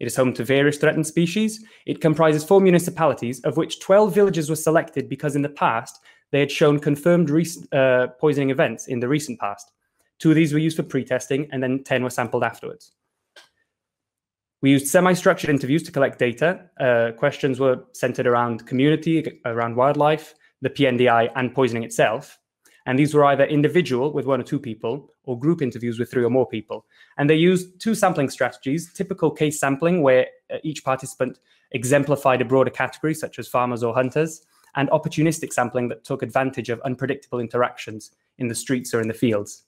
It is home to various threatened species. It comprises four municipalities, of which 12 villages were selected because in the past they had shown confirmed recent, uh, poisoning events in the recent past. Two of these were used for pre-testing, and then 10 were sampled afterwards. We used semi-structured interviews to collect data. Uh, questions were centered around community, around wildlife, the PNDI, and poisoning itself. And these were either individual with one or two people, or group interviews with three or more people. And they used two sampling strategies typical case sampling, where uh, each participant exemplified a broader category, such as farmers or hunters, and opportunistic sampling that took advantage of unpredictable interactions in the streets or in the fields.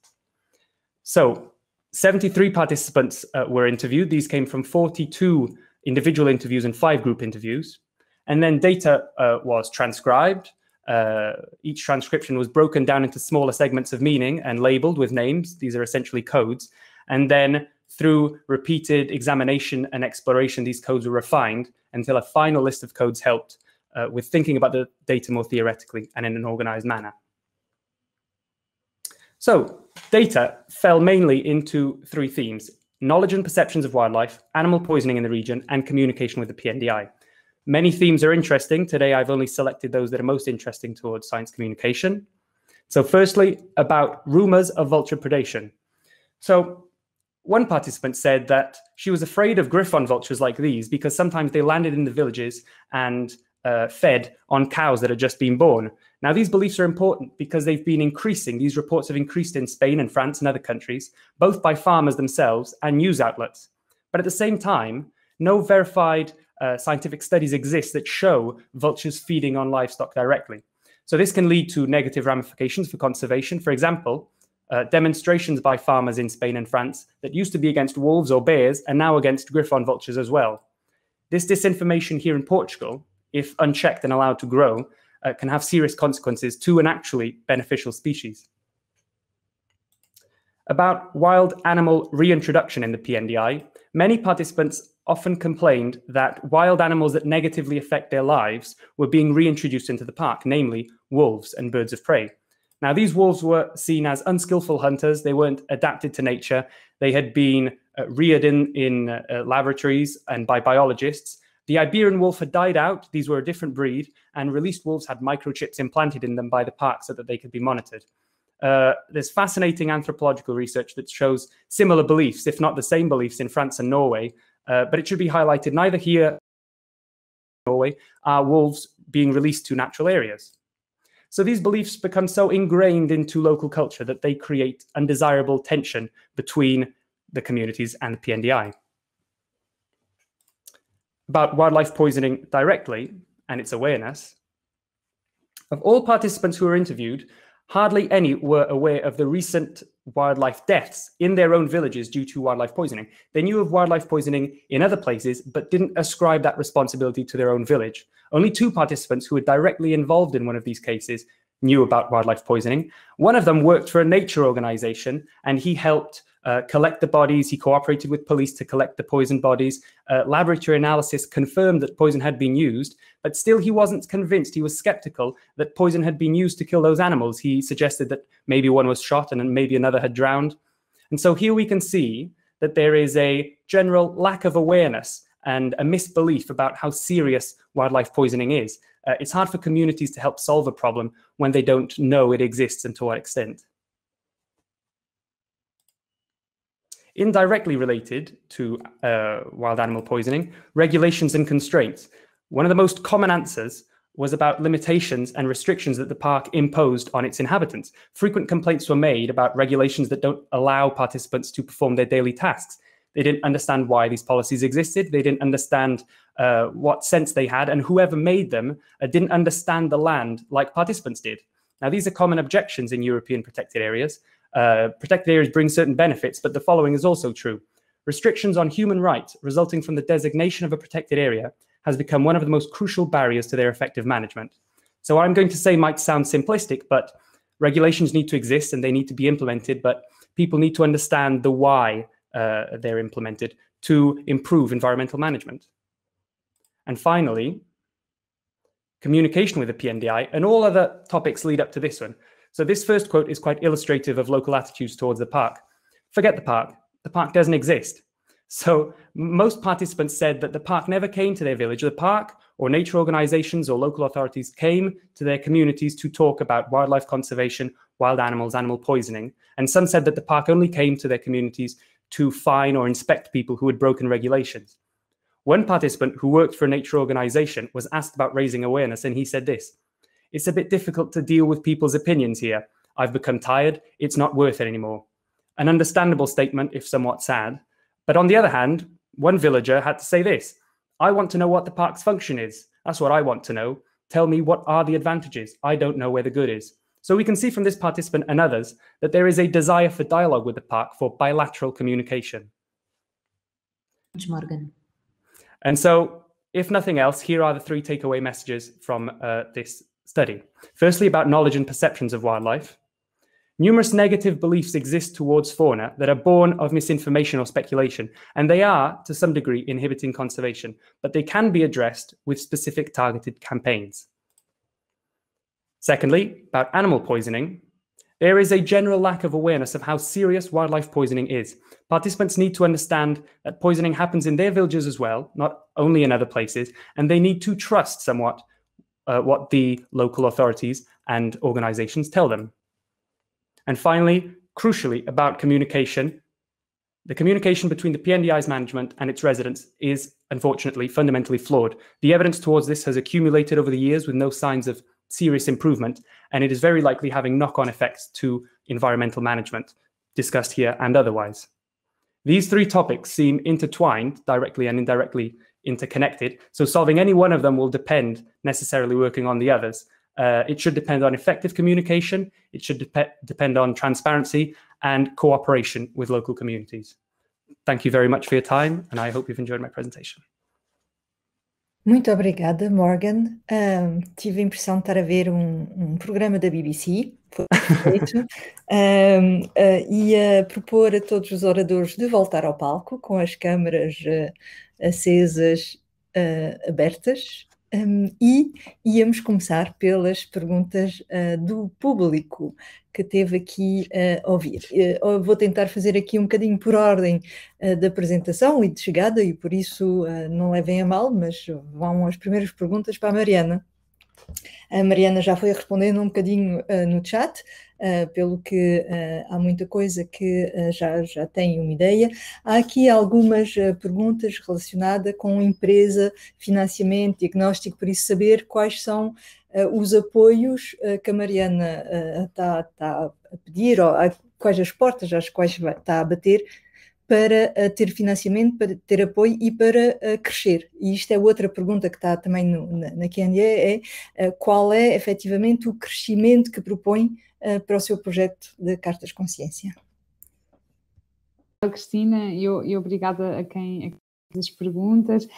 So, 73 participants uh, were interviewed. These came from 42 individual interviews and five group interviews. And then data uh, was transcribed uh, each transcription was broken down into smaller segments of meaning and labeled with names. These are essentially codes. And then through repeated examination and exploration, these codes were refined until a final list of codes helped uh, with thinking about the data more theoretically and in an organized manner. So, data fell mainly into three themes knowledge and perceptions of wildlife, animal poisoning in the region, and communication with the PNDI. Many themes are interesting. Today, I've only selected those that are most interesting towards science communication. So, firstly, about rumors of vulture predation. So, one participant said that she was afraid of griffon vultures like these because sometimes they landed in the villages and uh, fed on cows that had just been born. Now, these beliefs are important because they've been increasing. These reports have increased in Spain and France and other countries, both by farmers themselves and news outlets. But at the same time, no verified uh, scientific studies exist that show vultures feeding on livestock directly. So this can lead to negative ramifications for conservation. For example, uh, demonstrations by farmers in Spain and France that used to be against wolves or bears are now against griffon vultures as well. This disinformation here in Portugal, if unchecked and allowed to grow, uh, can have serious consequences to an actually beneficial species. About wild animal reintroduction in the PNDI, many participants often complained that wild animals that negatively affect their lives were being reintroduced into the park, namely wolves and birds of prey. Now, these wolves were seen as unskillful hunters. They weren't adapted to nature. They had been uh, reared in, in uh, uh, laboratories and by biologists. The Iberian wolf had died out. These were a different breed, and released wolves had microchips implanted in them by the park so that they could be monitored. Uh, there's fascinating anthropological research that shows similar beliefs, if not the same beliefs, in France and Norway uh, but it should be highlighted neither here Norway are wolves being released to natural areas. So these beliefs become so ingrained into local culture that they create undesirable tension between the communities and the PNDI. About wildlife poisoning directly and its awareness. Of all participants who were interviewed, hardly any were aware of the recent wildlife deaths in their own villages due to wildlife poisoning. They knew of wildlife poisoning in other places, but didn't ascribe that responsibility to their own village. Only two participants who were directly involved in one of these cases knew about wildlife poisoning. One of them worked for a nature organization and he helped uh, collect the bodies. He cooperated with police to collect the poison bodies. Uh, laboratory analysis confirmed that poison had been used, but still he wasn't convinced. He was skeptical that poison had been used to kill those animals. He suggested that maybe one was shot and maybe another had drowned. And so here we can see that there is a general lack of awareness and a misbelief about how serious wildlife poisoning is. Uh, it's hard for communities to help solve a problem when they don't know it exists and to what extent. Indirectly related to uh, wild animal poisoning, regulations and constraints. One of the most common answers was about limitations and restrictions that the park imposed on its inhabitants. Frequent complaints were made about regulations that don't allow participants to perform their daily tasks. They didn't understand why these policies existed. They didn't understand uh, what sense they had, and whoever made them uh, didn't understand the land like participants did. Now, these are common objections in European protected areas, uh, protected areas bring certain benefits, but the following is also true. Restrictions on human rights resulting from the designation of a protected area has become one of the most crucial barriers to their effective management. So, what I'm going to say might sound simplistic, but regulations need to exist and they need to be implemented, but people need to understand the why uh, they're implemented to improve environmental management. And finally, communication with the PNDI and all other topics lead up to this one. So this first quote is quite illustrative of local attitudes towards the park. Forget the park. The park doesn't exist. So most participants said that the park never came to their village. The park or nature organizations or local authorities came to their communities to talk about wildlife conservation, wild animals, animal poisoning. And some said that the park only came to their communities to fine or inspect people who had broken regulations. One participant who worked for a nature organization was asked about raising awareness, and he said this it's a bit difficult to deal with people's opinions here. I've become tired. It's not worth it anymore. An understandable statement, if somewhat sad. But on the other hand, one villager had to say this I want to know what the park's function is. That's what I want to know. Tell me what are the advantages. I don't know where the good is. So we can see from this participant and others that there is a desire for dialogue with the park for bilateral communication. Morgan. And so, if nothing else, here are the three takeaway messages from uh, this study. Firstly, about knowledge and perceptions of wildlife. Numerous negative beliefs exist towards fauna that are born of misinformation or speculation, and they are, to some degree, inhibiting conservation, but they can be addressed with specific targeted campaigns. Secondly, about animal poisoning, there is a general lack of awareness of how serious wildlife poisoning is. Participants need to understand that poisoning happens in their villages as well, not only in other places, and they need to trust somewhat uh, what the local authorities and organizations tell them. And finally, crucially, about communication, the communication between the PNDI's management and its residents is, unfortunately, fundamentally flawed. The evidence towards this has accumulated over the years with no signs of serious improvement, and it is very likely having knock on effects to environmental management, discussed here and otherwise. These three topics seem intertwined, directly and indirectly, interconnected. So solving any one of them will depend necessarily working on the others. Uh, it should depend on effective communication. It should de depend on transparency and cooperation with local communities. Thank you very much for your time, and I hope you've enjoyed my presentation. Muito obrigada, Morgan. Um, tive a impressão de estar a ver um, um programa da BBC, foi feito, um, [laughs] uh, ah, e a propor a todos os oradores de voltar ao palco com as câmaras. Uh, acesas, uh, abertas. Um, e íamos começar pelas perguntas uh, do público que teve aqui ah, a uh, ouvir. Uh, vou tentar fazer aqui um bocadinho por ordem da apresentação e de chegada, e por isso não levem a mal, mas vão as primeiras perguntas para a Mariana. A Mariana já foi respondendo um bocadinho no chat, ah, pelo que ah, há muita coisa que ah, já, já têm uma ideia. Há aqui algumas perguntas relacionadas com empresa, financiamento, diagnóstico, por isso saber quais são os apoios que a Mariana está, tá a pedir, ou a, quais as portas às quais está a bater para eh, ter financiamento, para ter apoio e para eh, crescer? E isto é outra pergunta que está também no, na, na é eh, qual é efetivamente o crescimento que propõe para o seu projeto de Cartas Consciência? Cristina e, obrigada a quem, as perguntas.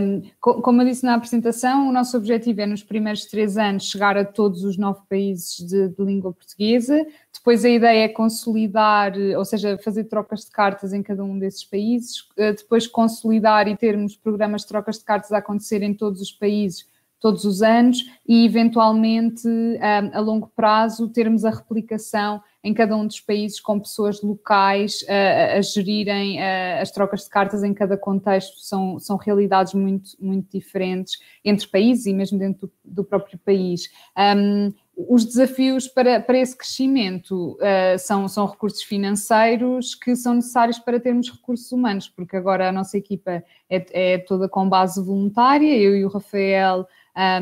Um, como eu disse na apresentação, o nosso objetivo é, nos primeiros três anos, chegar a todos os nove países de, de, língua portuguesa. Depois, a ideia é consolidar, ou seja, fazer trocas de cartas em cada um desses países. Ah, depois, consolidar e termos programas de trocas de cartas a acontecer em todos os países todos os anos e, eventualmente, um, a longo prazo, termos a replicação em cada um dos países com pessoas locais uh, a gerirem uh, as trocas de cartas em cada contexto. São, são realidades muito, muito diferentes entre países e mesmo dentro do, do próprio país. Um, os desafios para, para esse crescimento uh, são, são recursos financeiros que são necessários para termos recursos humanos, porque agora a nossa equipa é, é toda com base voluntária, eu e o Rafael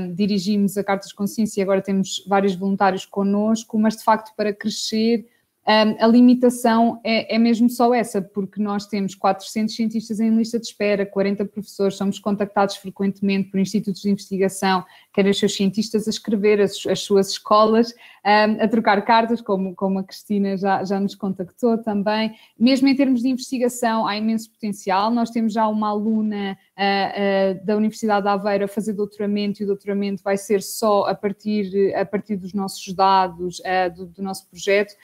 um, dirigimos a Carta de Consciência e agora temos vários voluntários connosco, mas de facto para crescer um, a limitação é, é, mesmo só essa, porque nós temos 400 cientistas em lista de espera, 40 professores, somos contactados frequentemente por institutos de investigação, querem os seus cientistas a escrever, as, as suas escolas, um, a trocar cartas, como, como a Cristina já, já nos contactou também. Mesmo em termos de investigação, há imenso potencial. Nós temos já uma aluna uh, uh, da Universidade de Aveiro a fazer doutoramento e o doutoramento vai ser só a partir, a partir dos nossos dados, uh, do, do, nosso projeto.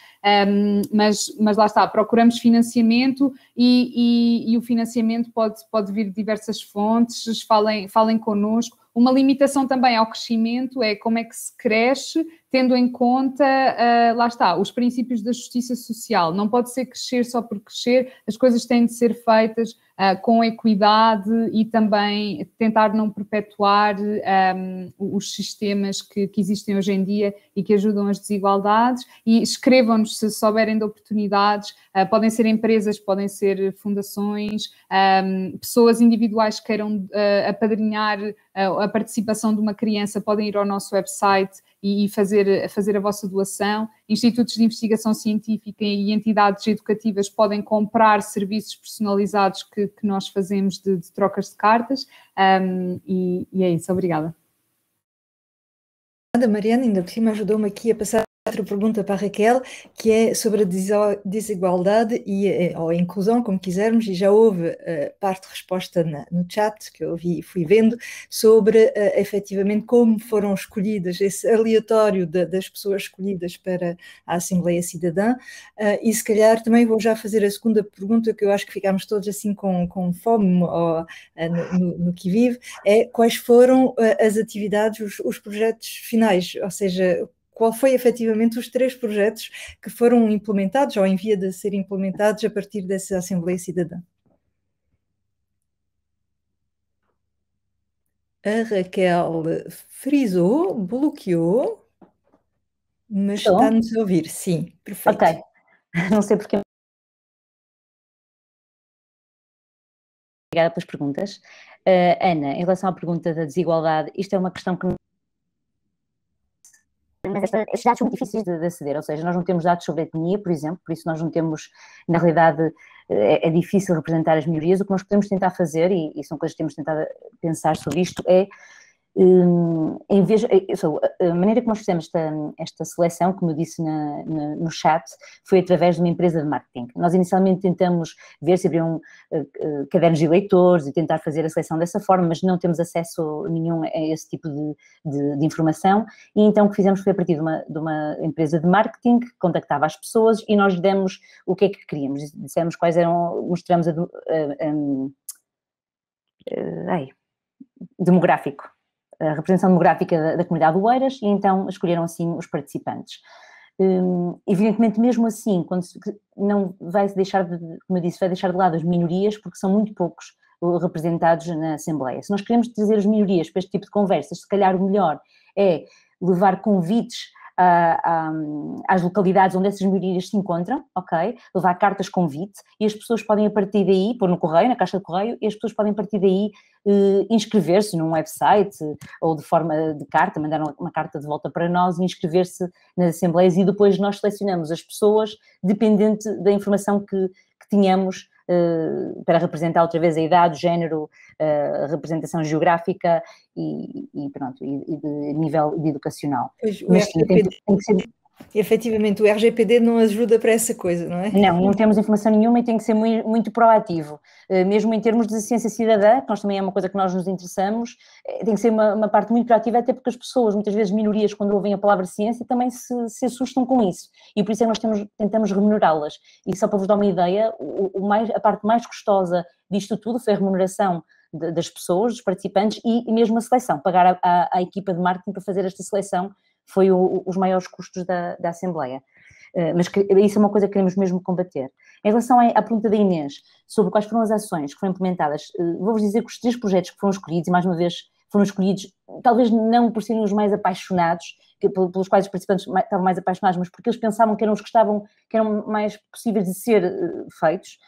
Um, mas, mas lá está, procuramos financiamento e, e, e o financiamento pode, pode vir de diversas fontes. Falem, falem connosco uma limitação também ao crescimento é como é que se cresce, tendo em conta, uh, lá está, os princípios da justiça social. Não pode ser crescer só por crescer, as coisas têm de ser feitas uh, com equidade e também tentar não perpetuar um, ah, os sistemas que, que, existem hoje em dia e que ajudam as desigualdades. E escrevam-nos se souberem de oportunidades, uh, podem ser empresas, podem ser fundações, um, pessoas individuais que queiram uh, apadrinhar a participação de uma criança, podem ir ao nosso website e, fazer, fazer a vossa doação. Institutos de investigação científica e entidades educativas podem comprar serviços personalizados que, que nós fazemos de, de, trocas de cartas. Um, e, e é isso, obrigada. Obrigada, Mariana ainda por cima ajudou-me aqui a passar outra pergunta para a Raquel, que é sobre a desigualdade e, eh, ou a inclusão, como quisermos, e já houve uh, parte de resposta na, no chat que eu vi, fui vendo, sobre uh, efetivamente como foram escolhidas, esse aleatório de, das pessoas escolhidas para a Assembleia Cidadã, uh, e se calhar também vou já fazer a segunda pergunta, que eu acho que ficámos todos assim com, com fome ou, uh, no, no, que vive, é quais foram as atividades, os, os projetos finais, ou seja, qual foi efetivamente os três projetos que foram implementados ou em via de ser implementados a partir dessa Assembleia Cidadã. A Raquel frisou, bloqueou, mas então? está-nos a ouvir, sim, perfeito. Ok, não sei porque. Obrigada pelas perguntas. Uh, Ana, em relação à pergunta da desigualdade, isto é uma questão que mas esta, estes dados são muito difíceis de, de, aceder, ou seja, nós não temos dados sobre a etnia, por exemplo, por isso nós não temos, na realidade, eh, é, é difícil representar as minorias. O que nós podemos tentar fazer, e, e, são coisas que temos tentado pensar sobre isto, é um, em vez, eh, eh, eh, a maneira como nós fizemos esta, esta seleção, como eu disse na, na, no chat, foi através de uma empresa de marketing. Nós inicialmente tentamos ver se abriam uh, uh, cadernos de leitores e tentar fazer a seleção dessa forma, mas não temos acesso nenhum a esse tipo de, de, de informação. E então o que fizemos foi a partir de uma, de uma, empresa de marketing que contactava as pessoas e nós demos o que é que queríamos. Dissemos quais eram, mostramos a. a, a, a, a ai, demográfico a representação demográfica da, da comunidade do e então escolheram assim os participantes. Um, evidentemente, mesmo assim, quando se, não vai -se deixar, de, como eu disse, vai deixar de lado as minorias, porque são muito poucos representados na Assembleia. Se nós queremos trazer as minorias para este tipo de conversas, se calhar o melhor é levar convites uh, às localidades onde essas melhorias se encontram, ok? Levar cartas convite e as pessoas podem a partir daí, pôr no correio, na caixa de correio, e as pessoas podem a partir daí uh, inscrever-se num website ou de forma de carta, mandar uma carta de volta para nós e inscrever-se nas assembleias e depois nós selecionamos as pessoas dependente da informação que, que tínhamos eh, para representar outra vez a idade, o género, a eh, representação geográfica e, e pronto, e, e, de nível de educacional. Pois, Mas sim, tem, tem, que ser e, efetivamente, o RGPD não ajuda para essa coisa, não é? Não, não temos informação nenhuma e tem que ser muito, muito proativo. Eh, mesmo em termos de ciência cidadã, que nós também é uma coisa que nós nos interessamos, eh, tem que ser uma, uma parte muito proativa, até porque as pessoas, muitas vezes minorias, quando ouvem a palavra ciência, também se, se assustam com isso. E por isso é que nós temos, tentamos remunerá-las. E só para vos dar uma ideia, o, o mais, a parte mais custosa disto tudo foi a remuneração de, das pessoas, dos participantes e, e mesmo a seleção, pagar a equipa de marketing para fazer esta seleção foi o, os maiores custos da, da Assembleia. Eh, mas que, isso é uma coisa que queremos mesmo combater. Em relação à, pergunta da Inês sobre quais foram as ações que foram implementadas, eh, vou-vos dizer que os três projetos que foram escolhidos, e mais uma vez foram escolhidos, talvez não por serem os mais apaixonados, pelos quais os participantes estavam mais apaixonados, mas porque eles pensavam que eram os que estavam, que eram mais possíveis de ser eh, feitos.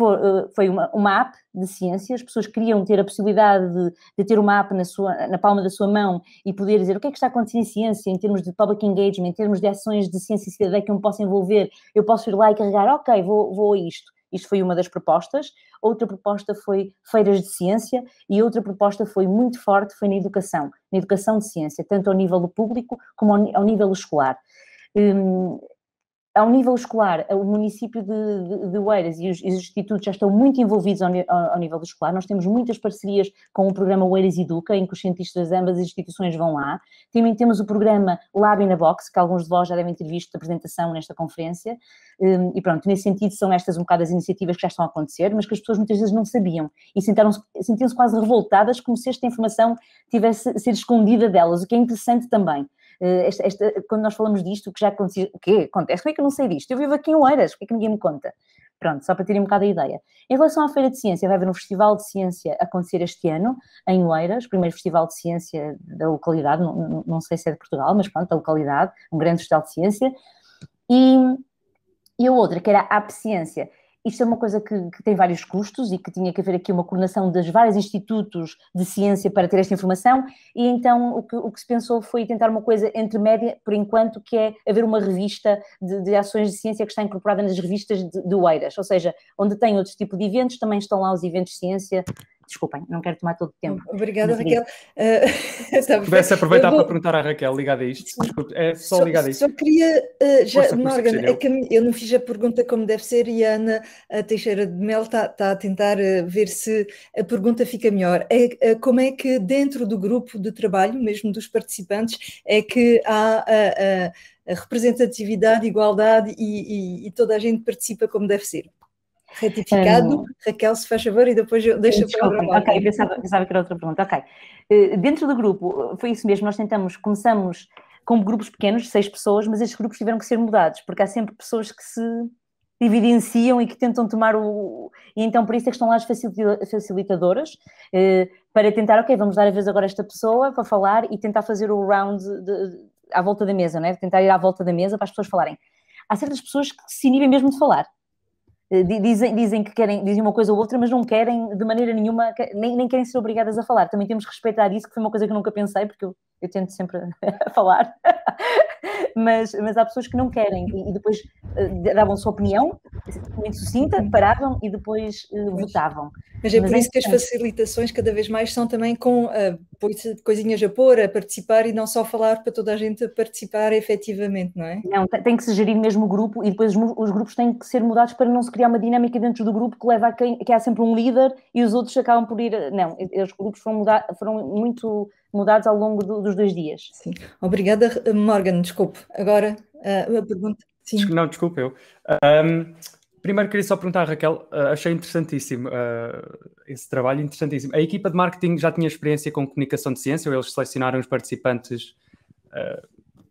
Eh, foi uma, uma app de ciência, as pessoas queriam ter a possibilidade de, de ter uma app na, sua, na, palma da sua mão e poder dizer o que é que está acontecendo em ciência, em termos de public engagement, em termos de ações de ciência e cidadã que eu me posso envolver, eu posso ir lá e carregar, ok, vou, vou a isto. Isto foi uma das propostas. Outra proposta foi feiras de ciência e outra proposta foi muito forte, foi na educação, na educação de ciência, tanto ao nível do público como ao, ao nível escolar. Hum, ao nível escolar, o município de, de, de Oeiras e os, os, institutos já estão muito envolvidos ao, ao, ao, nível escolar. Nós temos muitas parcerias com o programa Oeiras Educa, em que os cientistas de ambas as instituições vão lá. Também temos o programa Lab in a Box, que alguns de vós já devem ter visto a apresentação nesta conferência. Hum, e pronto, nesse sentido, são estas um bocado as iniciativas que já estão a acontecer, mas que as pessoas muitas vezes não sabiam e sentiam-se quase revoltadas, como se esta informação tivesse a ser escondida delas, o que é interessante também. Eh, esta, esta, quando nós falamos disto, o que já aconteceu, o que acontece? Como é que eu não sei disto? Eu vivo aqui em Oeiras, porque é que ninguém me conta? Pronto, só para terem um bocado a ideia. Em relação à Feira de Ciência, vai haver um festival de ciência a acontecer este ano, em Oeiras, o primeiro festival de ciência da localidade, não, não sei se é de Portugal, mas pronto, da localidade, um grande festival de ciência. E, e a outra, que era a App Ciência, isto é uma coisa que, que, tem vários custos e que tinha que haver aqui uma coordenação dos vários institutos de ciência para ter esta informação, e então o que, o que, se pensou foi tentar uma coisa entre média, por enquanto, que é haver uma revista de, de ações de ciência que está incorporada nas revistas de, de Oeiras, ou seja, onde tem outros tipos de eventos, também estão lá os eventos de ciência Desculpem, não quero tomar todo o tempo. Obrigada, Raquel. Uh, [laughs] Pudesse aproveitar vou... para perguntar à Raquel, ligada a isto. Desculpe, é só, só ligada a isto. Só queria, uh, já, Força, Morgan, é que eu não fiz a pergunta como deve ser e a Ana a Teixeira de Mel está, tá a tentar eh, ver se a pergunta fica melhor. É, uh, como é que dentro do grupo de trabalho, mesmo dos participantes, é que há a, a representatividade, igualdade e, e, e toda a gente participa como deve ser? Retificado, Raquel, se faz favor, e depois eu deixo desculpa, a palavra. Ok, pensava, pensava que era outra pergunta. Ok. Eh, dentro do grupo, foi isso mesmo, nós tentamos, começamos com grupos pequenos, seis pessoas, mas estes grupos tiveram que ser mudados, porque há sempre pessoas que se evidenciam e que tentam tomar o. E então, por isso é que estão lá as facilitadoras, eh, para tentar, ok, vamos dar a vez agora a esta pessoa para falar e tentar fazer o round de, à volta da mesa, não é? Tentar ir à volta da mesa para as pessoas falarem. Há certas pessoas que se inibem mesmo de falar eh, dizem, dizem que querem, dizem uma coisa ou outra, mas não querem de maneira nenhuma, nem, nem querem ser obrigadas a falar. Também temos que respeitar isso, que foi uma coisa que eu nunca pensei, porque eu, eu tento sempre [laughs] falar. [laughs] mas, mas há pessoas que não querem e, e depois uh, davam sua opinião, muito sucinta, paravam e depois uh, votavam. Mas é mas por é isso que as facilitações cada vez mais são também com. Uh coisinhas a pôr, a participar e não só falar para toda a gente participar efetivamente, não é? Não, tem que se gerir mesmo o grupo e depois os grupos têm que ser mudados para não se criar uma dinâmica dentro do grupo que leva a quem, que há sempre um líder e os outros acabam por ir. Não, os grupos foram, mudar, foram muito mudados ao longo do, dos dois dias. Sim. Obrigada, Morgan, desculpe. Agora eh, a pergunta. Sim. Não, desculpe eu. Um primeiro queria só perguntar Raquel, uh, achei interessantíssimo uh, esse trabalho, interessantíssimo. A equipa de marketing já tinha experiência com comunicação de ciência ou eles selecionaram os participantes? Uh,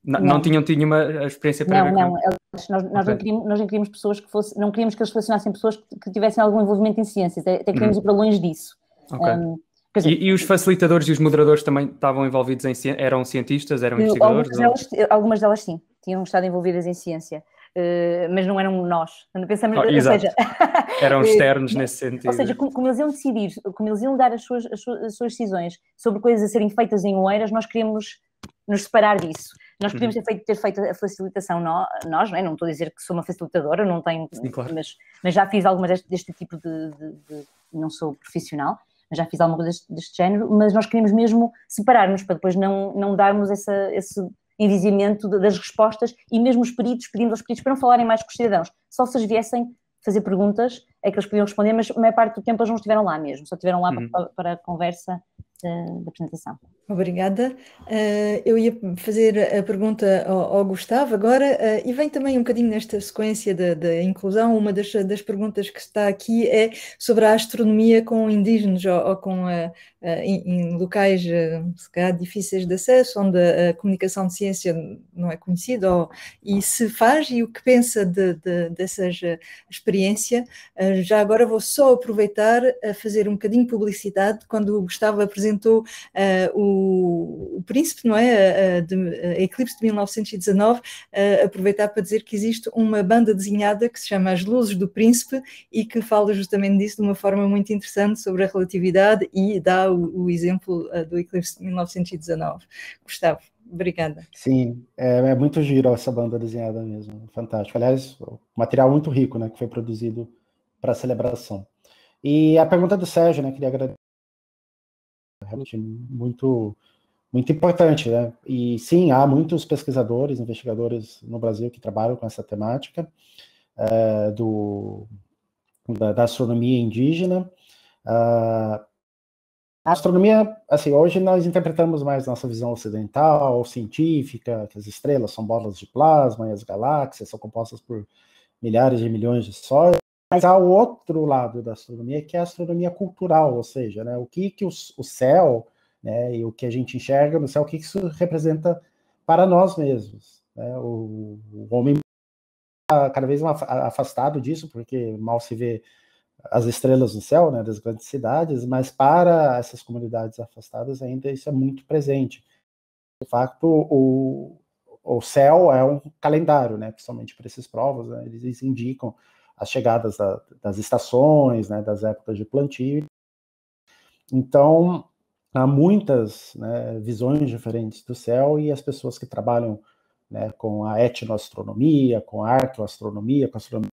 não. não tinham tido uma experiência para Não, não, eles, nós, nós, não queríamos, nós, não queríamos, pessoas que fossem, não queríamos que eles selecionassem pessoas que, que tivessem algum envolvimento em ciências, é, até queríamos uhum. ir para longe disso. Okay. Um, dizer, e, e, os facilitadores e os moderadores também estavam envolvidos em ciência? Eram cientistas, eram investigadores? Algumas delas, algumas delas sim, tinham estado envolvidas em ciência. Eh, mas não eram nós. Pensamos, oh, ou seja, [laughs] eram [laughs] eh, externos nesse sentido. Ou seja, como, como, eles iam decidir, como eles iam dar as suas, as suas, as suas decisões sobre coisas a serem feitas em Oeiras, nós queríamos nos separar disso. Nós podíamos uhum. ter feito, ter feito a facilitação no, nós, não, é? não estou a dizer que sou uma facilitadora, não tenho, Sim, claro. mas, mas, já fiz algumas deste, deste tipo de, de, de, não sou profissional, mas já fiz alguma coisa deste, deste género, mas nós queríamos mesmo separar-nos para depois não, não darmos essa, esse envisamento das respostas e mesmo os peritos, pedindo aos peritos para não falarem mais com os cidadãos. Só se eles viessem fazer perguntas é que eles podiam responder, mas a maior parte do tempo eles não estiveram lá mesmo, só estiveram lá uhum. para, para, a conversa da apresentação. Obrigada. Uh, eu ia fazer a pergunta ao, ao Gustavo agora, uh, e vem também um bocadinho nesta sequência da inclusão. Uma das, das, perguntas que está aqui é sobre a astronomia com indígenas ou, ou com eh, em, locais se calhar, difíceis de acesso, onde a, comunicação de ciência não é conhecida, ou, e se faz, e o que pensa de, de, dessa experiência. Uh, já agora vou só aproveitar a fazer um bocadinho publicidade. Quando o Gustavo apresentou o o, Príncipe, não é? A, de, a Eclipse de 1919, a, aproveitar para dizer que existe uma banda desenhada que se chama As Luzes do Príncipe e que fala justamente disso de uma forma muito interessante sobre a relatividade e dá o, o exemplo do Eclipse de 1919. Gustavo. Obrigada. Sim, é, é, muito giro essa banda desenhada mesmo, fantástico. Aliás, material muito rico, né, que foi produzido para a celebração. E a pergunta do Sérgio, né, queria agradecer realmente muito, muito importante, né? E sim, há muitos pesquisadores, investigadores no Brasil que trabalham com essa temática eh, do, da, da, astronomia indígena. Ah, a astronomia, assim, hoje nós interpretamos mais nossa visão ocidental, científica, que as estrelas são bolas de plasma e as galáxias são compostas por milhares de milhões de sóis, mas há o outro lado da astronomia, que é a astronomia cultural, ou seja, né, o que, que o, o céu né, e o que a gente enxerga no céu, o que, que isso representa para nós mesmos. Né? O, o, homem está cada vez mais afastado disso, porque mal se vê as estrelas no céu, né, das grandes cidades, mas para essas comunidades afastadas ainda isso é muito presente. De fato, o, o céu é um calendário, né, principalmente para essas provas, né, eles indicam as chegadas da, das estações, né, das épocas de plantio. Então, há muitas né, visões diferentes do céu e as pessoas que trabalham né, com a etnoastronomia, com a arqueoastronomia, com a astronomia,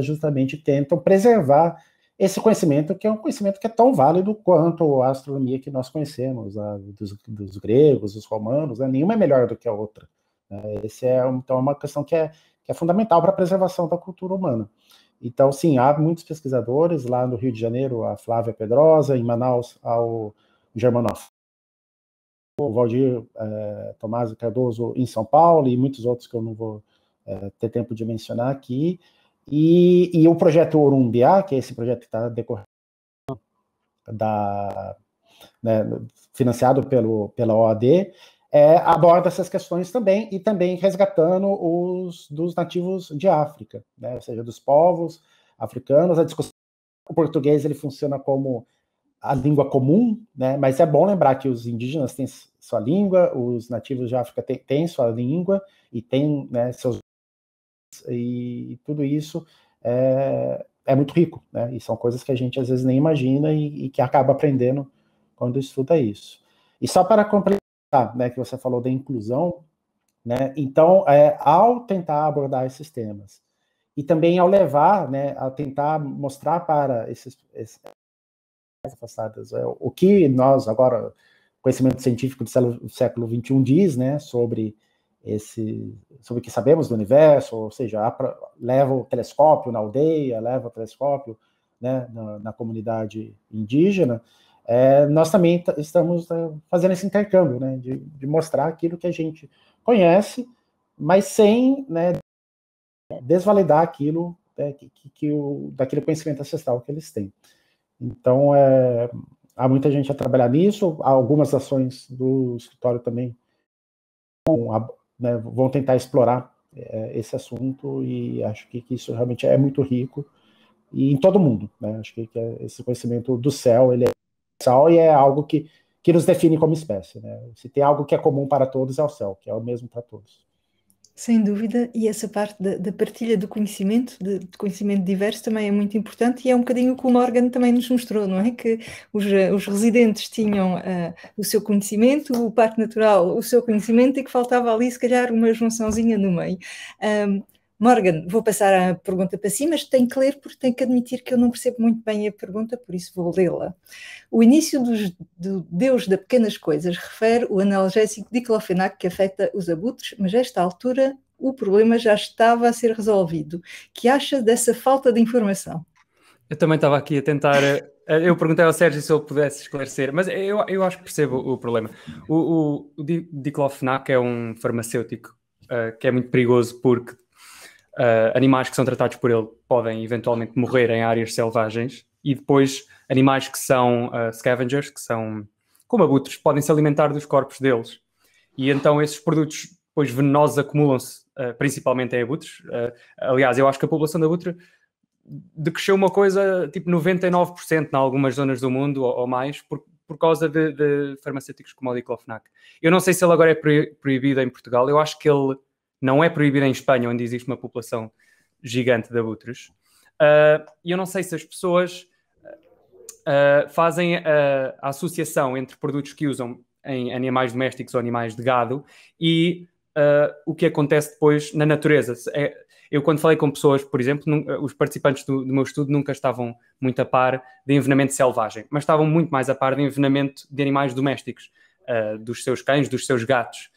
justamente tentam preservar esse conhecimento, que é um conhecimento que é tão válido quanto a astronomia que nós conhecemos, a, dos, dos, gregos, dos romanos, né, nenhuma é melhor do que a outra. Né? Esse é, então, é uma questão que é que é fundamental para a preservação da cultura humana. Então, sim, há muitos pesquisadores lá no Rio de Janeiro, a Flávia Pedrosa, em Manaus, ao Germanoff, o Valdir eh, Tomás Cardoso em São Paulo e muitos outros que eu não vou é, ter tempo de mencionar aqui. E, e o projeto Urumbiá, que é esse projeto que está decorrendo da, né, financiado pelo, pela OAD, é, aborda essas questões também e também resgatando os dos nativos de África, né? ou seja, dos povos africanos. A discussão o português ele funciona como a língua comum, né? mas é bom lembrar que os indígenas têm sua língua, os nativos de África têm, têm sua língua e têm né, seus e tudo isso é, é muito rico, né? E são coisas que a gente às vezes nem imagina e, e que acaba aprendendo quando estuda isso. E só para completar tá, né, que você falou da inclusão, né? Então, é, ao tentar abordar esses temas e também ao levar, né, a tentar mostrar para esses, esses afastadas é, o que nós agora conhecimento científico do século XXI diz, né, sobre esse, sobre o que sabemos do universo, ou seja, leva o telescópio na aldeia, leva o telescópio, né, na, na comunidade indígena, é, nós também estamos eh, fazendo esse intercâmbio, né, de, de, mostrar aquilo que a gente conhece, mas sem né, desvalidar aquilo né, que, que o, daquele conhecimento ancestral que eles têm. Então, é, há muita gente a trabalhar nisso, há algumas ações do escritório também né, vão tentar explorar é, esse assunto e acho que, que isso realmente é muito rico e em todo mundo. Né? Acho que, que, é esse conhecimento do céu ele é universal e é algo que, que nos define como espécie. Né? Se tem algo que é comum para todos, é o céu, que é o mesmo para todos. Sem dúvida, e essa parte da, da partilha do conhecimento, de, de, conhecimento diverso, também é muito importante e é um bocadinho o que o Morgan também nos mostrou, não é? Que os, eh, os residentes tinham uh, o seu conhecimento, o Parque Natural o seu conhecimento e que faltava ali, se calhar, uma junçãozinha no meio. Um, Morgan, vou passar a pergunta para si, mas tenho que ler porque tenho que admitir que eu não percebo muito bem a pergunta, por isso vou lê-la. O início dos, do Deus das Pequenas Coisas refere o analgésico diclofenac que afeta os abutres, mas a esta altura o problema já estava a ser resolvido. que acha dessa falta de informação? Eu também estava aqui a tentar. Eh, eh, eu perguntei ao Sérgio se ele pudesse esclarecer, mas eu, eu acho que percebo o problema. O, o, o diclofenac é um farmacêutico uh, que é muito perigoso porque uh, animais que são tratados por ele podem eventualmente morrer em áreas selvagens e depois animais que são uh, scavengers, que são como abutres, podem se alimentar dos corpos deles. E então esses produtos depois venenosos acumulam-se, uh, principalmente em abutres. aliás, eu acho que a população de abutre decresceu uma coisa tipo 99% em algumas zonas do mundo ou, ou mais, por por causa de, de farmacêuticos como o diclofenac. Eu não sei se ele agora é proibido em Portugal. Eu acho que ele não é proibido em Espanha, onde existe uma população gigante de abutres. Ah, e eu não sei se as pessoas ah, ah, fazem a, a associação entre produtos que usam em animais domésticos ou animais de gado e uh, o que acontece depois na natureza. É, eu, quando falei com pessoas, por exemplo, os participantes do, do, meu estudo nunca estavam muito a par de envenenamento selvagem, mas estavam muito mais a par de envenenamento de animais domésticos, uh, dos seus cães, dos seus gatos.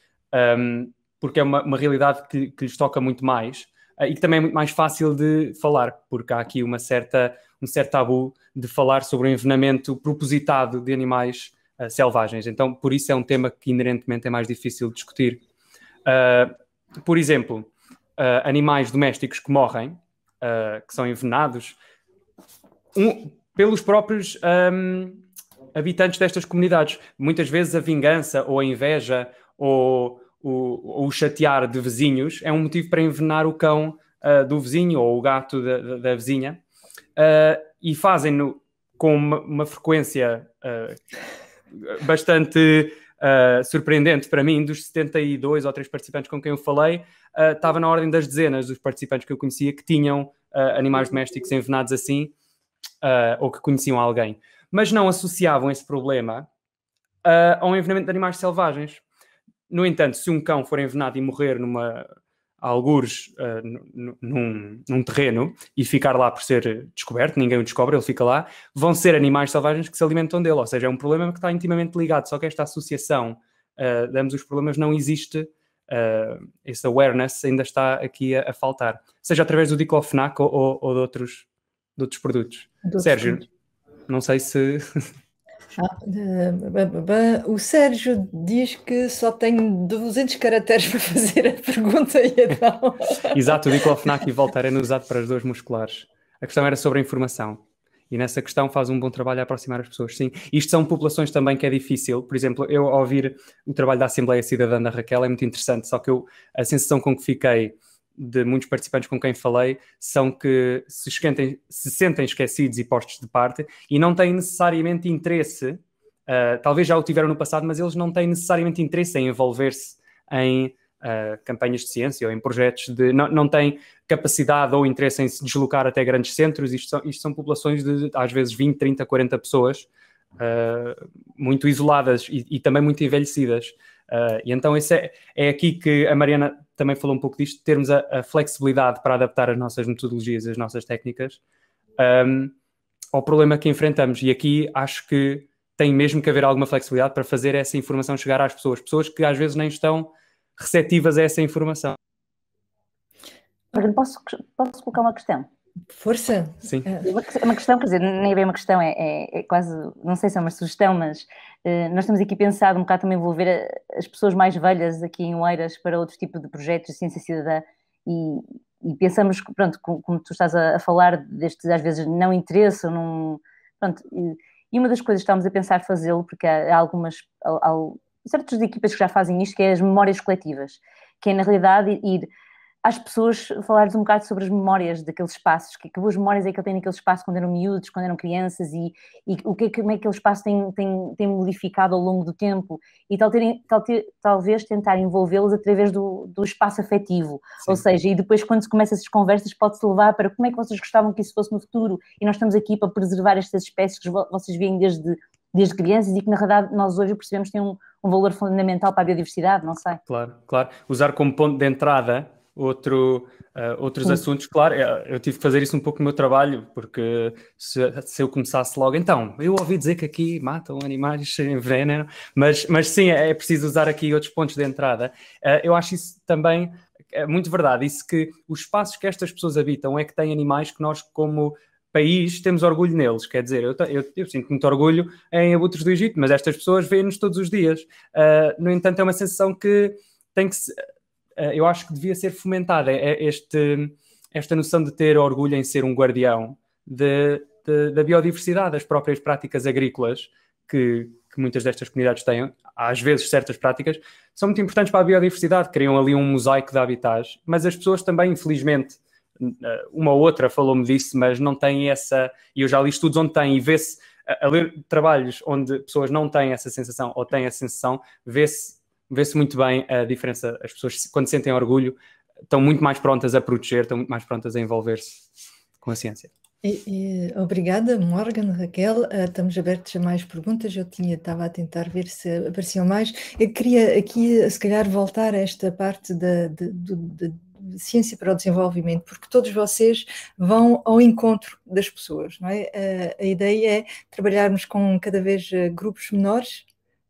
Um, porque é uma, uma realidade que, que, lhes toca muito mais uh, e que também é muito mais fácil de falar, porque há aqui uma certa, um certo tabu de falar sobre o envenenamento propositado de animais uh, selvagens. Então, por isso é um tema que inerentemente é mais difícil de discutir. Uh, por exemplo, animais domésticos que morrem, que são envenenados, um, pelos próprios. Um, ehm, habitantes destas comunidades. Muitas vezes a vingança ou a inveja ou o, o chatear de vizinhos é um motivo para envenenar o cão uh, do vizinho ou o gato da, da, vizinha uh, e fazem-no com uma, uma frequência uh, bastante surpreendente para mim, dos 72 ou 3 participantes com quem eu falei, estava na ordem das dezenas dos participantes que eu conhecia que tinham animais domésticos envenenados assim ou que conheciam alguém, mas não associavam esse problema ao envenenamento de animais selvagens no entanto, se um cão for envenenado e morrer numa algures uh, num, num, terreno e ficar lá por ser descoberto, ninguém o descobre, ele fica lá, vão ser animais selvagens que se alimentam dele. Ou seja, é um problema que está intimamente ligado, só que esta associação uh, de ambos os problemas não existe. Uh, esse awareness ainda está aqui a, a faltar, seja através do Diclofenac ou, ou, ou de, outros, de outros produtos. Do Sérgio, não sei se [laughs] Ah, o Sérgio diz que só tenho 200 caracteres [laughs] para fazer a pergunta e então. Exato, o Diclofenac e Voltaren usado para as dores musculares. A questão era sobre a informação. E nessa questão faz um bom trabalho a aproximar as pessoas, sim. Isto são populações também que é difícil. Por exemplo, eu ao ouvir o trabalho da Assembleia Cidadã da Raquel é muito interessante, só que eu, a sensação com que fiquei de muitos participantes com quem falei são que se, esquentem, se sentem esquecidos e postos de parte e não têm necessariamente interesse, uh, talvez já o tiveram no passado, mas eles não têm necessariamente interesse em envolver-se em uh, campanhas de ciência ou em projetos de. Não, não têm capacidade ou interesse em se deslocar até grandes centros. Isto são, isto são populações de às vezes 20, 30, 40 pessoas. Uh, muito isoladas e, e também muito envelhecidas. Uh, e então isso é, é aqui que a Mariana também falou um pouco disto, termos a, a flexibilidade para adaptar as nossas metodologias, as nossas técnicas um, ao problema que enfrentamos. E aqui acho que tem mesmo que haver alguma flexibilidade para fazer essa informação chegar às pessoas, pessoas que às vezes nem estão receptivas a essa informação. Posso, posso colocar uma questão? Força! Sim. É. É, é uma questão, quer dizer, nem é bem uma questão, é, é, é quase, não sei se é uma sugestão, mas eh, nós temos aqui pensado um bocado também envolver as pessoas mais velhas aqui em Oeiras para outro tipo de projetos de ciência cidadã e, e pensamos, pronto, como, como tu estás a, a, falar destes às vezes não interesse, ou não, pronto, e, e uma das coisas que estamos a pensar fazê-lo, porque há, há algumas, há, há certas equipas que já fazem isto, que é as memórias coletivas, que é na realidade ir às pessoas falares lhes um bocado sobre as memórias daqueles espaços, que, que boas memórias é que ele tem naquele espaço quando eram miúdos, quando eram crianças e, e o é que como é que aquele espaço tem, tem, tem modificado ao longo do tempo e tal, tal ter, talvez tentar envolvê-los através do, do espaço afetivo, Sim. ou seja, e depois quando se começam essas conversas pode-se levar para como é que vocês gostavam que isso fosse no futuro e nós estamos aqui para preservar estas espécies que vocês veem desde, desde crianças e que na verdade nós hoje percebemos que têm um, um valor fundamental para a biodiversidade, não sei. Claro, claro. Usar como ponto de entrada outro, uh, outros Sim. assuntos. Claro, eh, eu tive que fazer isso um pouco no meu trabalho, porque se, se eu começasse logo, então, eu ouvi dizer que aqui matam animais, veneno mas, mas sim, é, é, preciso usar aqui outros pontos de entrada. Uh, eu acho isso também é muito verdade. Isso que os espaços que estas pessoas habitam é que têm animais que nós, como país, temos orgulho neles. Quer dizer, eu, eu, eu sinto muito orgulho em abutres do Egito, mas estas pessoas vêem-nos todos os dias. Uh, no entanto, é uma sensação que tem que se eh, eu acho que devia ser fomentada eh, este, esta noção de ter orgulho em ser um guardião de, de, da biodiversidade, das próprias práticas agrícolas que, que muitas destas comunidades têm, às vezes certas práticas, são muito importantes para a biodiversidade, criam ali um mosaico de habitats, mas as pessoas também, infelizmente, eh, uma ou outra falou-me disso, mas não têm essa, e eu já li estudos onde têm e vê-se, a, ler trabalhos onde pessoas não têm essa sensação ou têm a sensação, vê-se vê-se muito bem a diferença. As pessoas, quando sentem orgulho, estão muito mais prontas a proteger, estão muito mais prontas a envolver-se com a ciência. E, e, obrigada, Morgan, Raquel. Uh, estamos abertos a mais perguntas. Eu tinha, estava a tentar ver se apareciam mais. Eu queria aqui, se calhar, voltar a esta parte da, de, de, de ciência para o desenvolvimento, porque todos vocês vão ao encontro das pessoas, não é? Ah, a ideia é trabalharmos com cada vez ah, grupos menores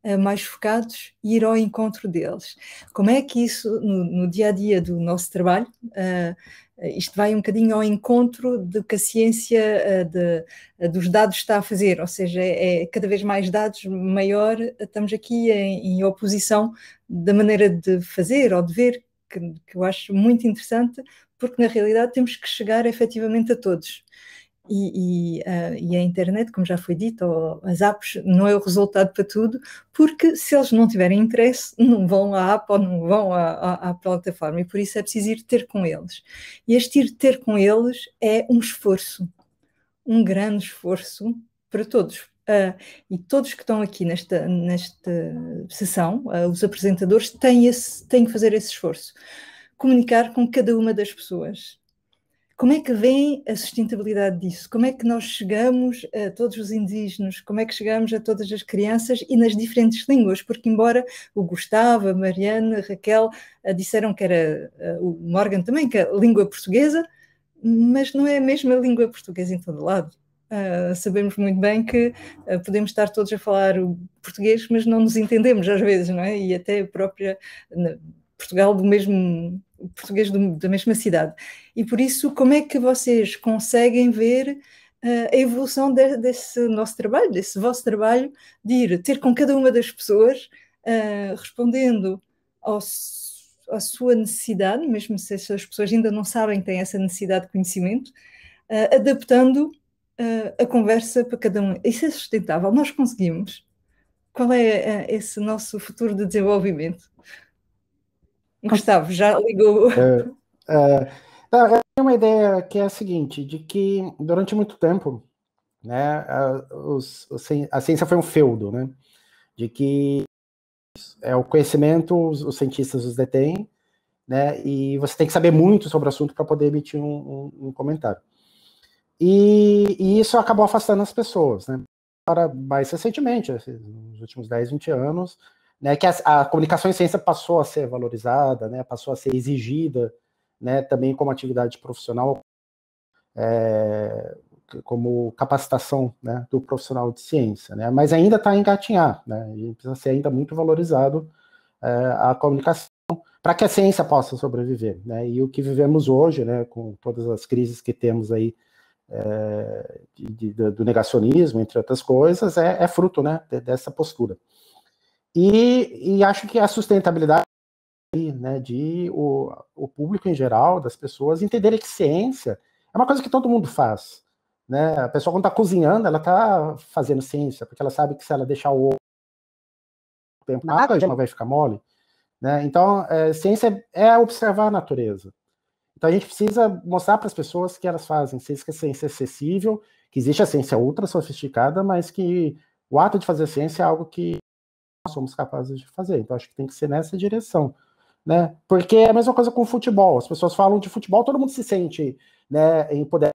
eh, mais focados e ir ao encontro deles. Como é que isso, no, no dia a dia do nosso trabalho, uh, isto vai um bocadinho ao encontro do que a ciência uh, de, uh, dos dados está a fazer, ou seja, é, é cada vez mais dados, maior, estamos aqui em, em, oposição da maneira de fazer ou de ver, que, que eu acho muito interessante, porque na realidade temos que chegar efetivamente a todos e, e, eh, e, a internet, como já foi dito, ou as apps, não é o resultado para tudo, porque se eles não tiverem interesse, [laughs] não vão à app ou não vão à, à, à plataforma, e por isso é preciso ir ter com eles. E este ir ter com eles é um esforço, um grande esforço para todos. Uh, e todos que estão aqui nesta, nesta sessão, uh, os apresentadores, têm, esse, têm que fazer esse esforço. Comunicar com cada uma das pessoas como é que vem a sustentabilidade disso? Como é que nós chegamos a todos os indígenas? Como é que chegamos a todas as crianças e nas diferentes línguas? Porque, embora o Gustavo, a Mariana, a Raquel ah, disseram que era ah, o Morgan também, que a é língua portuguesa, mas não é a mesma língua portuguesa em todo lado. Uh, sabemos muito bem que uh, podemos estar todos a falar o português, mas não nos entendemos às vezes, não é? E até a própria Portugal do mesmo português do, da mesma cidade. E por isso, como é que vocês conseguem ver uh, a evolução de, desse nosso trabalho, desse vosso trabalho, de ir ter com cada uma das pessoas, uh, respondendo ao, à sua necessidade, mesmo se essas pessoas ainda não sabem que têm essa necessidade de conhecimento, uh, adaptando a conversa para cada um. Isso é sustentável, nós conseguimos. Qual é esse nosso futuro de desenvolvimento? Gustavo, já ligou. É, é, tá, eu tenho uma ideia que é a seguinte, de que durante muito tempo, né, a, os, a ciência foi um feudo, né, de que é o conhecimento os, os cientistas os detêm, né, e você tem que saber muito sobre o assunto para poder emitir um, um, um comentário. E, e, isso acabou afastando as pessoas, né, para mais recentemente, assim, nos últimos 10, 20 anos, né, que a, a, comunicação em ciência passou a ser valorizada, né, passou a ser exigida, né, também como atividade profissional, é, como capacitação né, do profissional de ciência, né, mas ainda está a engatinhar, né, e precisa ser ainda muito valorizado é, a comunicação para que a ciência possa sobreviver, né, e o que vivemos hoje, né, com todas as crises que temos aí é, de, de, do negacionismo, entre outras coisas, é, é fruto, né, dessa postura. E, e acho que a sustentabilidade né, de o, o público em geral, das pessoas, entenderem que ciência é uma coisa que todo mundo faz. Né? A pessoa, quando está cozinhando, ela está fazendo ciência, porque ela sabe que se ela deixar o ovo tempo na água, já vai ficar mole. Né? Então, é, ciência é observar a natureza. Então, a gente precisa mostrar para as pessoas que elas fazem ciência, que é ciência é acessível, que existe a ciência ultra sofisticada, mas que o ato de fazer ciência é algo que somos capazes de fazer. Então, acho que tem que ser nessa direção. Né? Porque é a mesma coisa com o futebol. As pessoas falam de futebol, todo mundo se sente né, em poder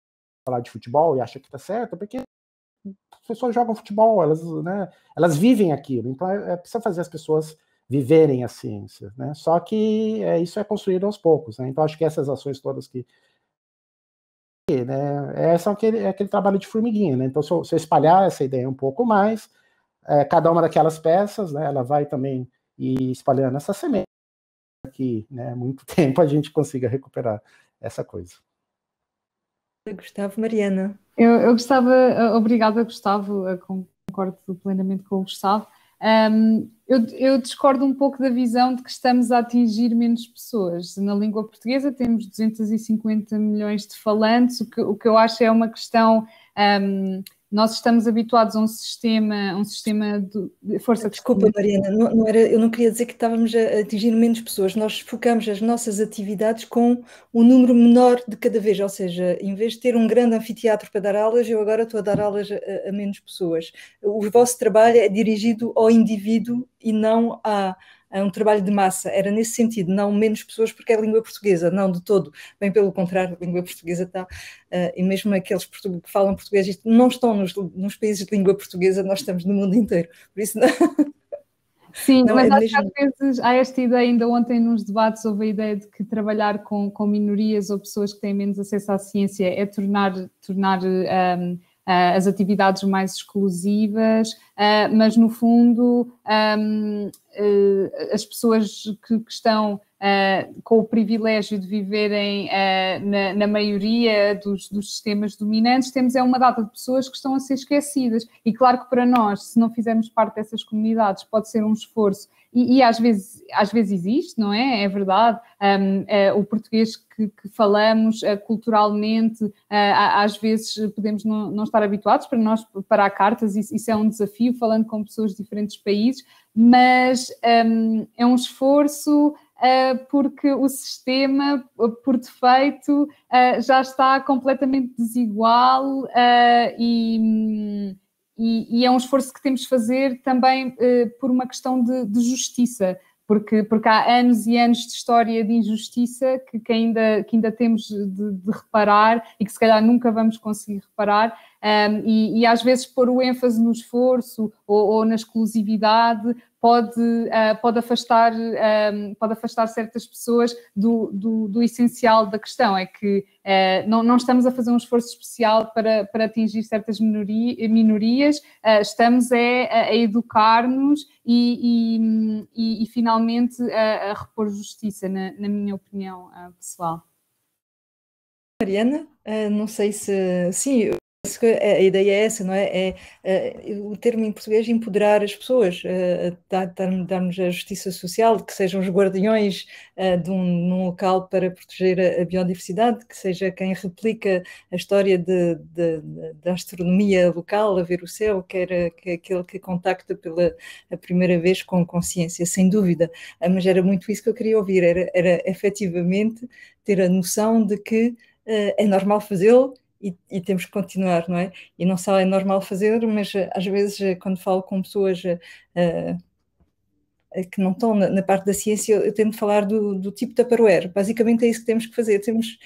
falar de futebol e acha que está certo, porque as pessoas jogam futebol, elas, né, elas vivem aquilo. Então, é, é precisa fazer as pessoas viverem a ciência. Né? Só que é, isso é construído aos poucos. Né? Então, acho que essas ações todas que. Né, é, são aquele, é aquele trabalho de formiguinha. Né? Então, se eu, se eu espalhar essa ideia um pouco mais, é, cada uma daquelas peças, né, ela vai também e espalhando essa semente que, né, muito [laughs] tempo a gente consiga recuperar essa coisa. Gustavo, Mariana. Eu, eu gostava, eh, obrigada Gustavo, eh, concordo plenamente com o Gustavo. Um, eu, eu, discordo um pouco da visão de que estamos a atingir menos pessoas. Na língua portuguesa temos 250 milhões de falantes, o que, o que eu acho é uma questão um, nós estamos habituados a um sistema, um sistema de força. Desculpa, de... Mariana, não, não, era, eu não queria dizer que estávamos a atingir menos pessoas. Nós focamos as nossas atividades com um número menor de cada vez, ou seja, em vez de ter um grande anfiteatro para dar aulas, eu agora estou a dar aulas a, a menos pessoas. O vosso trabalho é dirigido ao indivíduo e não à, é um trabalho de massa. Era nesse sentido, não menos pessoas porque é língua portuguesa, não de todo. Bem pelo contrário, língua portuguesa está, uh, e mesmo aqueles que falam português não estão nos, nos, países de língua portuguesa, nós estamos no mundo inteiro. Por isso não... Sim, não, mas é mesmo... às vezes há esta ideia, ainda ontem nos debates houve a ideia de que trabalhar com, com minorias ou pessoas que têm menos acesso à ciência é tornar, tornar um, ehm, eh, as atividades mais exclusivas, eh, mas no fundo ehm, eh, as pessoas que, que estão eh, com o privilégio de viverem eh, na, na, maioria dos, dos, sistemas dominantes, temos é uma data de pessoas que estão a ser esquecidas. E claro que para nós, se não fizermos parte dessas comunidades, pode ser um esforço e, e, às, vezes, às vezes existe, não é? É verdade. Um, é, o português que, que falamos é, culturalmente, é, às vezes podemos não, não, estar habituados para nós parar cartas, isso, isso, é um desafio, falando com pessoas de diferentes países, mas um, é um esforço eh, porque o sistema, por defeito, eh, já está completamente desigual eh, e, hum, e, e, é um esforço que temos de fazer também por uma questão de, de justiça porque, porque há anos e anos de história de injustiça que, que ainda, que ainda temos de, de, reparar e que se calhar nunca vamos conseguir reparar. Um, e, e, às vezes pôr o ênfase no esforço ou, ou na exclusividade pode, uh, pode, afastar, um, ah, pode afastar certas pessoas do, do, do, essencial da questão, é que uh, não, não estamos a fazer um esforço especial para, para atingir certas minoria, minorias, uh, estamos é, a, a educar-nos e, e, e, e, finalmente a, a repor justiça, na, na minha opinião pessoal. Mariana, não sei se. Sim, a ideia é essa, não é? é, é o termo em português é empoderar as pessoas, eh, darmos a justiça social, que sejam os guardiões eh, de um, um, local para proteger a, biodiversidade, que seja quem replica a história de, de, de, da astronomia local, a ver o céu, que que é aquele que contacta pela primeira vez com consciência, sem dúvida. Ah, mas era muito isso que eu queria ouvir, era, era efetivamente ter a noção de que eh, é normal fazê-lo e, e, temos que continuar, não é? E não só é normal fazer, mas eh, às vezes eh, quando falo com pessoas uh, que não estão na, na, parte da ciência, eu, eu tento falar do, do tipo Tupperware. Basicamente é isso que temos que fazer. Temos,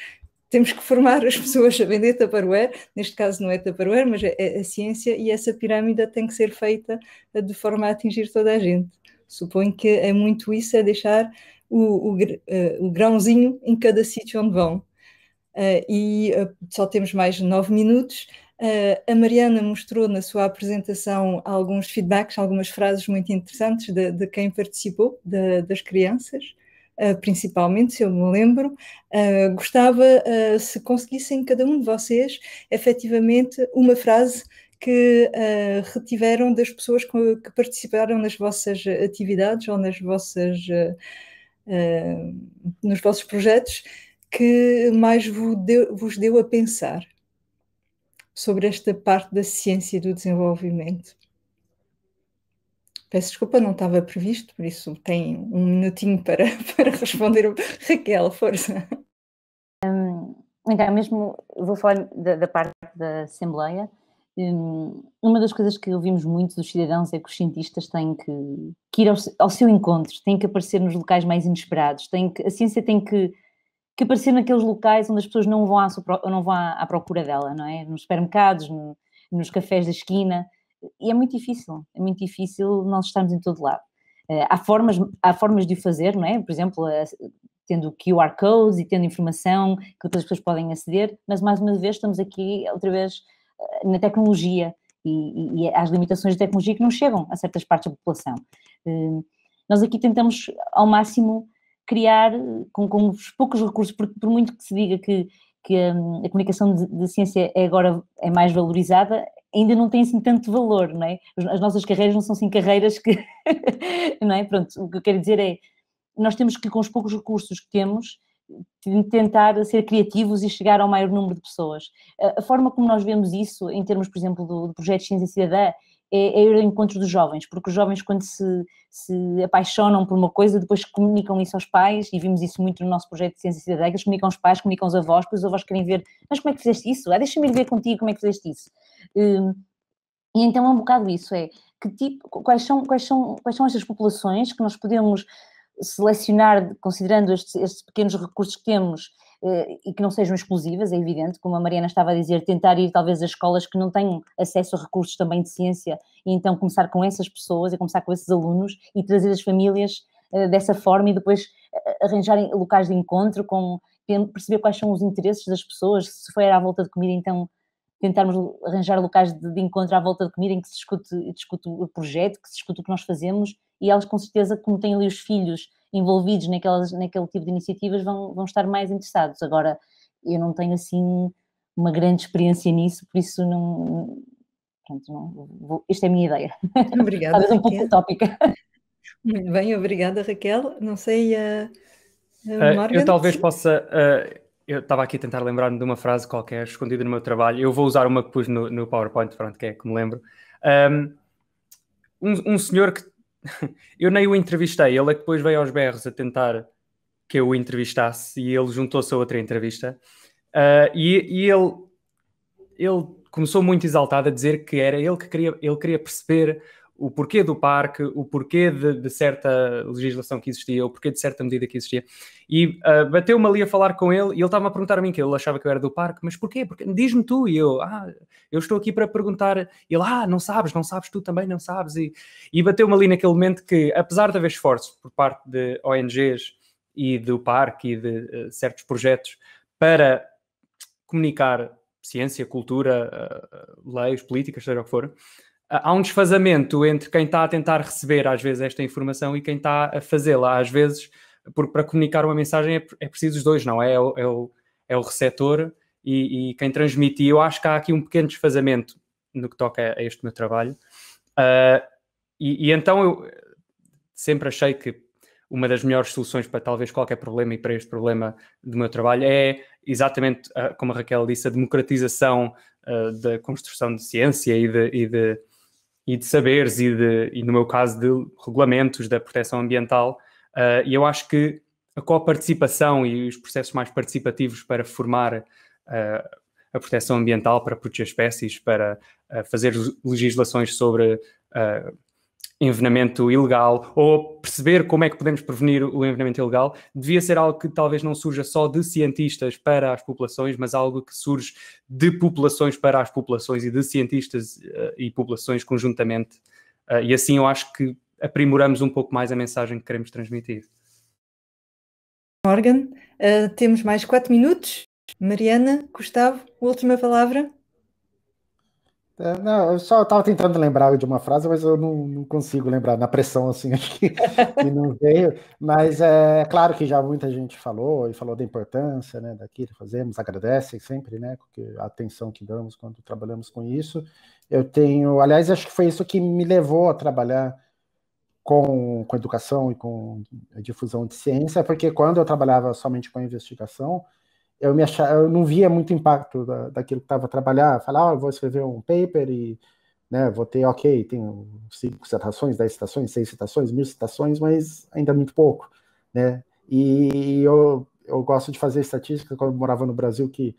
temos que formar as pessoas a vender Tupperware. Neste caso não é Tupperware, mas é, é a ciência e essa pirâmide tem que ser feita de forma a atingir toda a gente. Suponho que é muito isso, é deixar o, o, uh, o grãozinho em cada sítio onde vão eh, e eh, só temos mais nove minutos. Eh, a Mariana mostrou na sua apresentação alguns feedbacks, algumas frases muito interessantes de, de quem participou, de, das crianças. Uh, principalmente, se eu me lembro, uh, gostava uh, se conseguissem cada um de vocês efetivamente uma frase que retiveram das pessoas que, que participaram nas vossas atividades ou nas vossas, nos vossos projetos que mais vos deu a pensar sobre esta parte da ciência e do desenvolvimento? Peço desculpa, não estava previsto, por isso tem um minutinho para, [laughs] para responder. Raquel, força. Hum, então, mesmo vou falar da, da parte da Assembleia. Hum, uma das coisas que ouvimos muito dos cidadãos é que os cientistas têm que, que ir ao, ao seu encontro, têm que aparecer nos locais mais inesperados, têm que, a ciência tem que que aparecer naqueles locais onde as pessoas não vão à, não vão à, procura dela, não é? Nos supermercados, no, nos cafés da esquina. E é muito difícil, é muito difícil nós estarmos em todo lado. Eh, há, formas, há formas de o fazer, não é? Por exemplo, tendo QR codes e tendo informação que outras pessoas podem aceder, mas mais uma vez estamos aqui, outra vez, eh, na tecnologia e, e, e às limitações de tecnologia que não chegam a certas partes da população. Eh, nós aqui tentamos ao máximo criar eh, com, com os poucos recursos, porque por muito que se diga que, que a, hum, a comunicação de, de, ciência é agora é mais valorizada, ainda não tem assim tanto valor, não é? As nossas carreiras não são assim carreiras que, [laughs] não é? Pronto, o que eu quero dizer é, nós temos que com os poucos recursos que temos, tentar ser criativos e chegar ao maior número de pessoas. A forma como nós vemos isso, em termos, por exemplo, do, do projeto Ciência Cidadã é, é ir ao encontro dos jovens, porque os jovens, quando se, se apaixonam por uma coisa, depois comunicam isso aos pais, e vimos isso muito no nosso projeto de ciência cidadã, eles comunicam aos pais, comunicam aos avós, porque os avós querem ver, mas como é que fizeste isso? Ah, deixa-me ir ver contigo como é que fizeste isso. Hum, e então é um bocado isso, é que tipo, quais são, quais são, quais são estas populações que nós podemos selecionar, considerando estes, estes pequenos recursos que temos, e que não sejam exclusivas, é evidente, como a Mariana estava a dizer, tentar ir talvez às escolas que não tenham acesso a recursos também de ciência, e então começar com essas pessoas, e começar com esses alunos e trazer as famílias eh, dessa forma e depois eh, arranjarem locais de encontro com perceber quais são os interesses das pessoas, se for à volta de comida, então tentarmos arranjar locais de, de, encontro à volta de comida em que se discute, discute o projeto, que se discute o que nós fazemos, e elas com certeza, como têm ali os filhos envolvidos naquelas, naquele tipo de iniciativas vão, vão estar mais interessados. Agora, eu não tenho assim uma grande experiência nisso, por isso não. Pronto, não vou, esta é a minha ideia. [laughs] Obrigada. Talvez um pouco utópica. Muito bem, obrigada Raquel. Não sei, uh, uh, eu talvez possa. Uh, eu estava aqui a tentar lembrar-me de uma frase qualquer escondida no meu trabalho. Eu vou usar uma que pus no, no PowerPoint, pronto, que é que me lembro. Um, um, senhor que [laughs] eu nem o entrevistei, ele é que depois veio aos berros a tentar que eu o entrevistasse e ele juntou-se a outra entrevista. Uh, e, e ele, ele começou muito exaltado a dizer que era ele que queria, ele queria perceber o porquê do parque, o porquê de, de, certa legislação que existia, o porquê de certa medida que existia. E uh, bateu-me ali a falar com ele e ele estava a perguntar a mim, que ele achava que eu era do parque, mas porquê? porquê? Diz-me tu. E eu, ah, eu estou aqui para perguntar. E ele, ah, não sabes, não sabes, tu também não sabes. E, e bateu-me ali naquele momento que, apesar de haver esforços por parte de ONGs e do parque e de uh, certos projetos para comunicar ciência, cultura, uh, leis, políticas, seja o que for, há um desfazamento entre quem está a tentar receber, às vezes, esta informação e quem está a fazê-la. Às vezes, porque para comunicar uma mensagem é, é preciso os dois, não é? É o, é o, é o receptor e, e, quem transmite. E eu acho que há aqui um pequeno desfazamento no que toca a este meu trabalho. Uh, e, e, então eu sempre achei que uma das melhores soluções para talvez qualquer problema e para este problema do meu trabalho é exatamente, ah, como a Raquel disse, a democratização uh, da construção de ciência e de, e de e de saberes e, de, e no meu caso, de regulamentos da proteção ambiental. Uh, e eu acho que a coparticipação e os processos mais participativos para formar uh, a proteção ambiental, para proteger espécies, para uh, fazer legislações sobre envenenamento ilegal ou perceber como é que podemos prevenir o envenenamento ilegal devia ser algo que talvez não surja só de cientistas para as populações, mas algo que surge de populações para as populações e de cientistas uh, e populações conjuntamente. Uh, e assim eu acho que aprimoramos um pouco mais a mensagem que queremos transmitir. Morgan, uh, temos mais quatro minutos. Mariana, Gustavo, última palavra. É, não, eu só estava tentando lembrar de uma frase, mas eu não, não consigo lembrar, na pressão assim, aqui [laughs] que, que, não veio. Mas é claro que já muita gente falou e falou da importância né, daquilo que fazemos, agradecem sempre né, a atenção que damos quando trabalhamos com isso. Eu tenho, aliás, acho que foi isso que me levou a trabalhar com, com educação e com a difusão de ciência, porque quando eu trabalhava somente com investigação, eu me achava, eu não via muito impacto da, daquilo que estava trabalhar, falar, oh, vou escrever um paper e né, vou ter, ok, tenho cinco citações, dez citações, seis citações, mil citações, mas ainda muito pouco, né? E eu, eu gosto de fazer estatística quando eu morava no Brasil que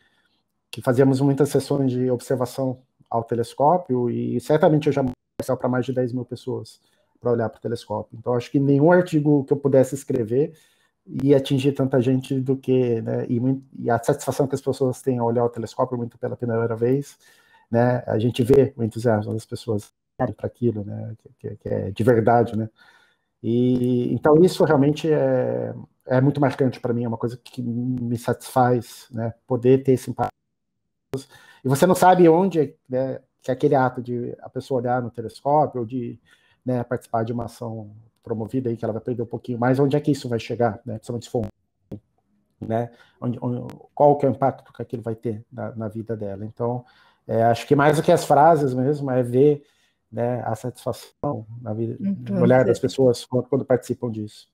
que fazíamos muitas sessões de observação ao telescópio e certamente eu já mostrei para mais de 10 mil pessoas para olhar para o telescópio. Então acho que nenhum artigo que eu pudesse escrever e atingir tanta gente do que, né, e, e, a satisfação que as pessoas têm ao olhar o telescópio muito pela primeira vez, né, a gente vê o entusiasmo das pessoas para aquilo, né, que, que, é de verdade, né, e então isso realmente é, é muito marcante para mim, é uma coisa que me satisfaz, né, poder ter esse impacto, e você não sabe onde, né, que aquele ato de a pessoa olhar no telescópio ou de né, participar de uma ação promovida aí, que ela vai perder um pouquinho mais, onde é que isso vai chegar, né? Principalmente se for né? Onde, onde, qual que é o impacto que aquilo vai ter na, na vida dela. Então, é, acho que mais do que as frases mesmo, é ver né, a satisfação na vida, então, olhar das pessoas quando, quando participam disso.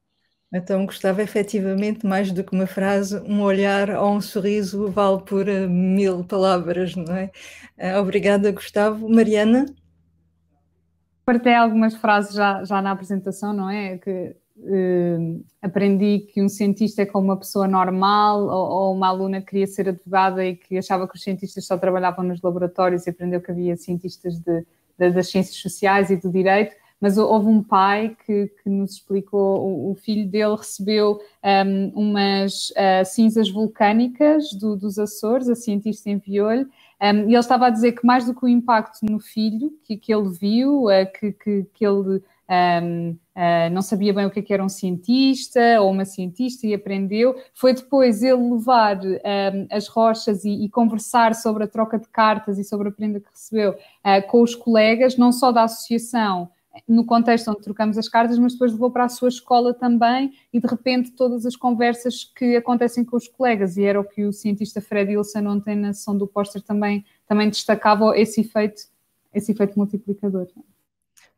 Então, Gustavo efetivamente, mais do que uma frase, um olhar ou um sorriso vale por eh, mil palavras, não é? Eh, obrigada, Gustavo. Mariana? Partei algumas frases já, já na apresentação, não é? Que uh, aprendi que um cientista é como uma pessoa normal, ou, ou, uma aluna que queria ser advogada e que achava que os cientistas só trabalhavam nos laboratórios e aprendeu que havia cientistas de, de, das ciências sociais e do direito. Mas houve um pai que, que nos explicou, o, o, filho dele recebeu um, ehm, umas uh, cinzas vulcânicas do, dos Açores, a cientista enviou-lhe, um, e ele estava a dizer que mais do que o impacto no filho que, que ele viu, é que, que, que, ele um, uh, ah, não sabia bem o que, é que, era um cientista ou uma cientista e aprendeu, foi depois ele levar um, as rochas e, e, conversar sobre a troca de cartas e sobre a prenda que recebeu uh, com os colegas, não só da associação no contexto onde trocamos as cartas, mas depois levou para a sua escola também e de repente todas as conversas que acontecem com os colegas e era o que o cientista Fred Wilson ontem na sessão do póster também, também destacava esse efeito, esse efeito multiplicador.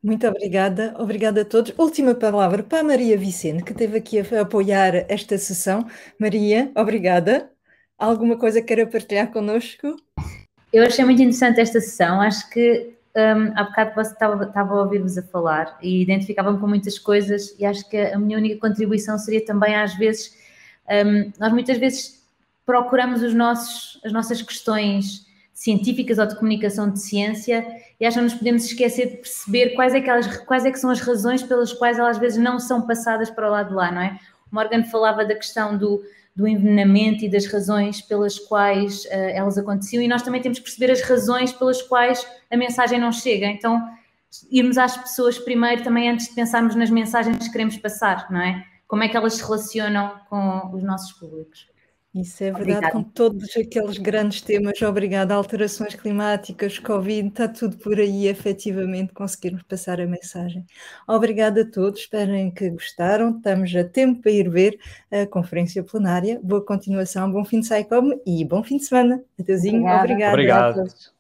Muito obrigada, obrigada a todos. Última palavra para a Maria Vicente, que esteve aqui a apoiar esta sessão. Maria, obrigada. Alguma coisa queira partilhar connosco? Eu achei muito interessante esta sessão, acho que um, há bocado estava, estava a ouvir-vos a falar e identificava-me com muitas coisas e acho que a minha única contribuição seria também às vezes, um, nós muitas vezes procuramos os nossos, as nossas questões científicas ou de comunicação de ciência e acho que nos podemos esquecer de perceber quais é, que elas, quais é que são as razões pelas quais elas às vezes não são passadas para o lado de lá, não é? O Morgan falava da questão do do envenenamento e das razões pelas quais uh, elas aconteciam, e nós também temos que perceber as razões pelas quais a mensagem não chega. Então, irmos às pessoas primeiro também antes de pensarmos nas mensagens que queremos passar, não é? Como é que elas se relacionam com os nossos públicos. Isso é verdade Obrigada. com todos aqueles grandes temas, obrigado, alterações climáticas, Covid, está tudo por aí, efetivamente, conseguirmos passar a mensagem. Obrigada a todos, esperem que gostaram, estamos a tempo para ir ver a conferência plenária. Boa continuação, bom fim de SciComm e bom fim de semana. Adeusinho, obrigada. obrigado.